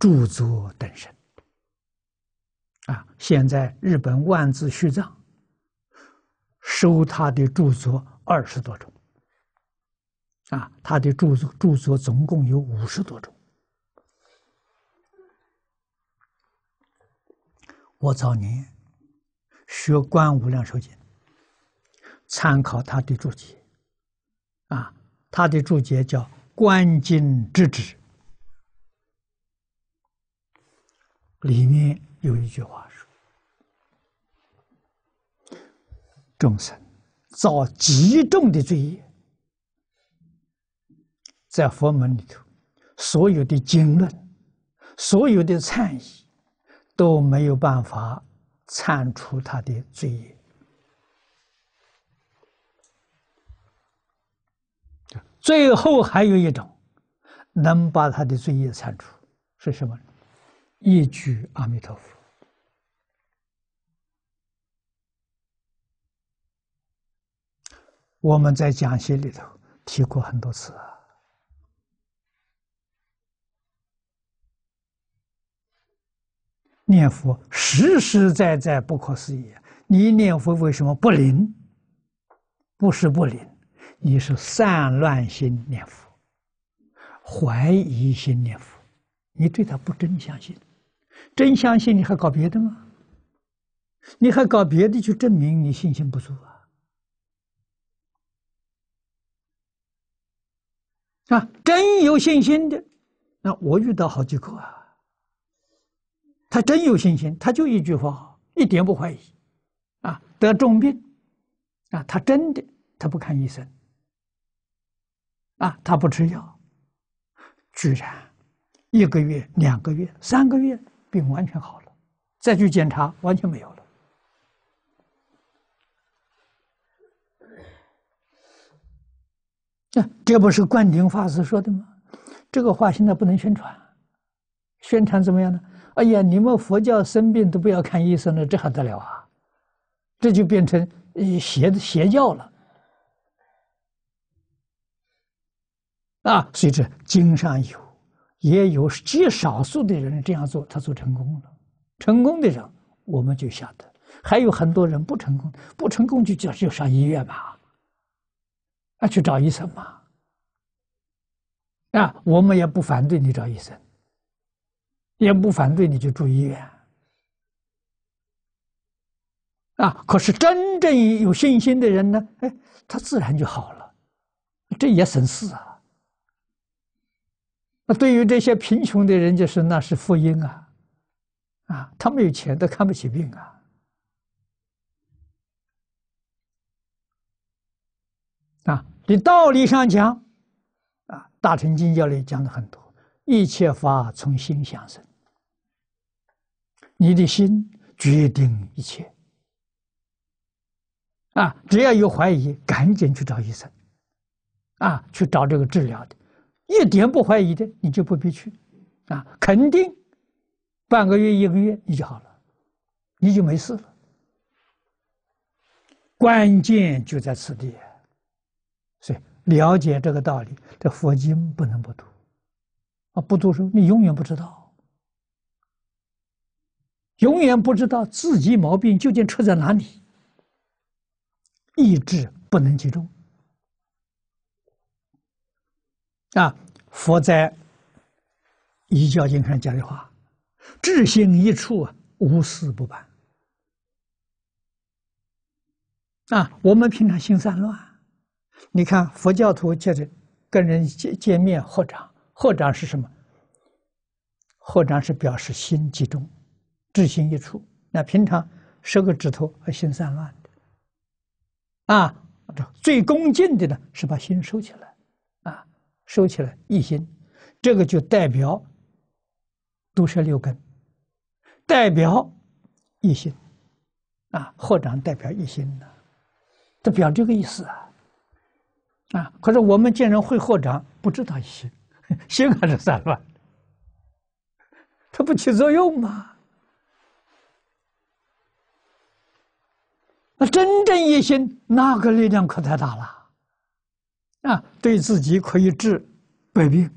著作等身，啊！现在日本万字续藏收他的著作二十多种，啊，他的著作著作总共有五十多种。我找您学观无量寿经，参考他的注解，啊，他的注解叫观经之旨。里面有一句话说：“众生造极重的罪业，在佛门里头，所有的经论、所有的禅意，都没有办法铲除他的罪业。最后还有一种能把他的罪业铲除，是什么？”一句阿弥陀佛，我们在讲席里头提过很多次，念佛实实在在不可思议。你念佛为什么不灵？不是不灵，你是散乱心念佛，怀疑心念佛，你对他不真相信。真相信你还搞别的吗？你还搞别的去证明你信心不足啊？啊，真有信心的，那我遇到好几个啊。他真有信心，他就一句话，一点不怀疑，啊，得重病，啊，他真的他不看医生，啊，他不吃药，居然一个月、两个月、三个月。病完全好了，再去检查，完全没有了。那这不是灌顶法师说的吗？这个话现在不能宣传，宣传怎么样呢？哎呀，你们佛教生病都不要看医生了，这还得了啊？这就变成邪邪教了。啊，随着经上有。也有极少数的人这样做，他做成功了。成功的人，我们就晓得；还有很多人不成功，不成功就就就上医院吧，啊，去找医生嘛。啊，我们也不反对你找医生，也不反对你去住医院。啊，可是真正有信心的人呢，哎，他自然就好了，这也省事啊。那对于这些贫穷的人，就是那是福音啊！啊，他们有钱都看不起病啊！啊，你道理上讲，啊，《大乘经》教里讲的很多，一切法从心想生，你的心决定一切。啊，只要有怀疑，赶紧去找医生，啊，去找这个治疗的。一点不怀疑的，你就不必去，啊，肯定半个月、一个月你就好了，你就没事了。关键就在此地，所以了解这个道理，这佛经不能不读，啊，不读书你永远不知道，永远不知道自己毛病究竟出在哪里，意志不能集中。啊，佛在《一教经》上讲的话，智心一处，无事不办。啊，我们平常心散乱，你看佛教徒接着跟人见见面合掌，合掌是什么？合掌是表示心集中，智心一处。那平常十个指头和心散乱的，啊，最恭敬的呢是把心收起来，啊。收起来一心，这个就代表，毒蛇六根，代表一心，啊，或长代表一心的，这表这个意思啊。啊，可是我们见人会后掌，不知道一心，心还是散乱，它不起作用嘛。那真正一心，那个力量可太大了。啊，对自己可以治百病，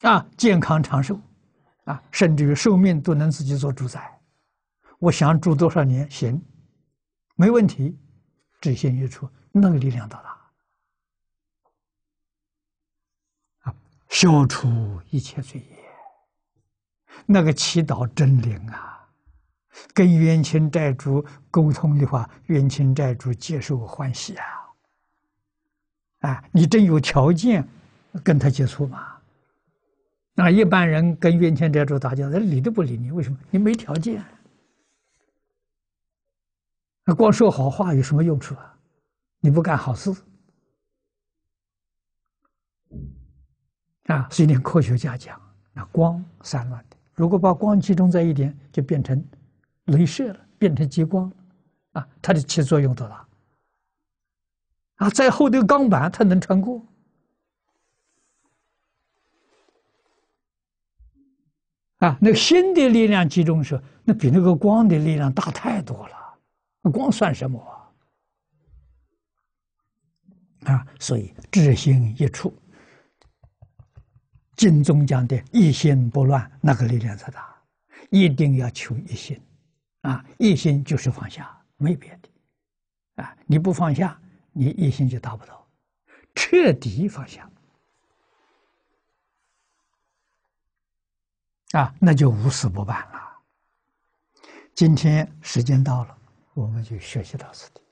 啊，健康长寿，啊，甚至于寿命都能自己做主宰。我想住多少年行，没问题，日新月出，那个力量到哪？啊，消除一切罪业，那个祈祷真灵啊，跟冤亲债主沟通的话，冤亲债主接受欢喜啊。啊，你真有条件跟他接触嘛？那一般人跟冤亲债主打交道，理都不理你，为什么？你没条件，那光说好话有什么用处啊？你不干好事啊？以，连科学家讲，那光散乱的，如果把光集中在一点，就变成镭射了，变成激光，啊，它的起作用多大？啊，在厚的钢板，它能穿过。啊，那心的力量集中时，那比那个光的力量大太多了。光算什么？啊，所以志心一处，经中讲的一心不乱，那个力量才大。一定要求一心，啊，一心就是放下，没别的。啊，你不放下。你一心就达不到彻底放下啊，那就无事不办了。今天时间到了，我们就学习到此地。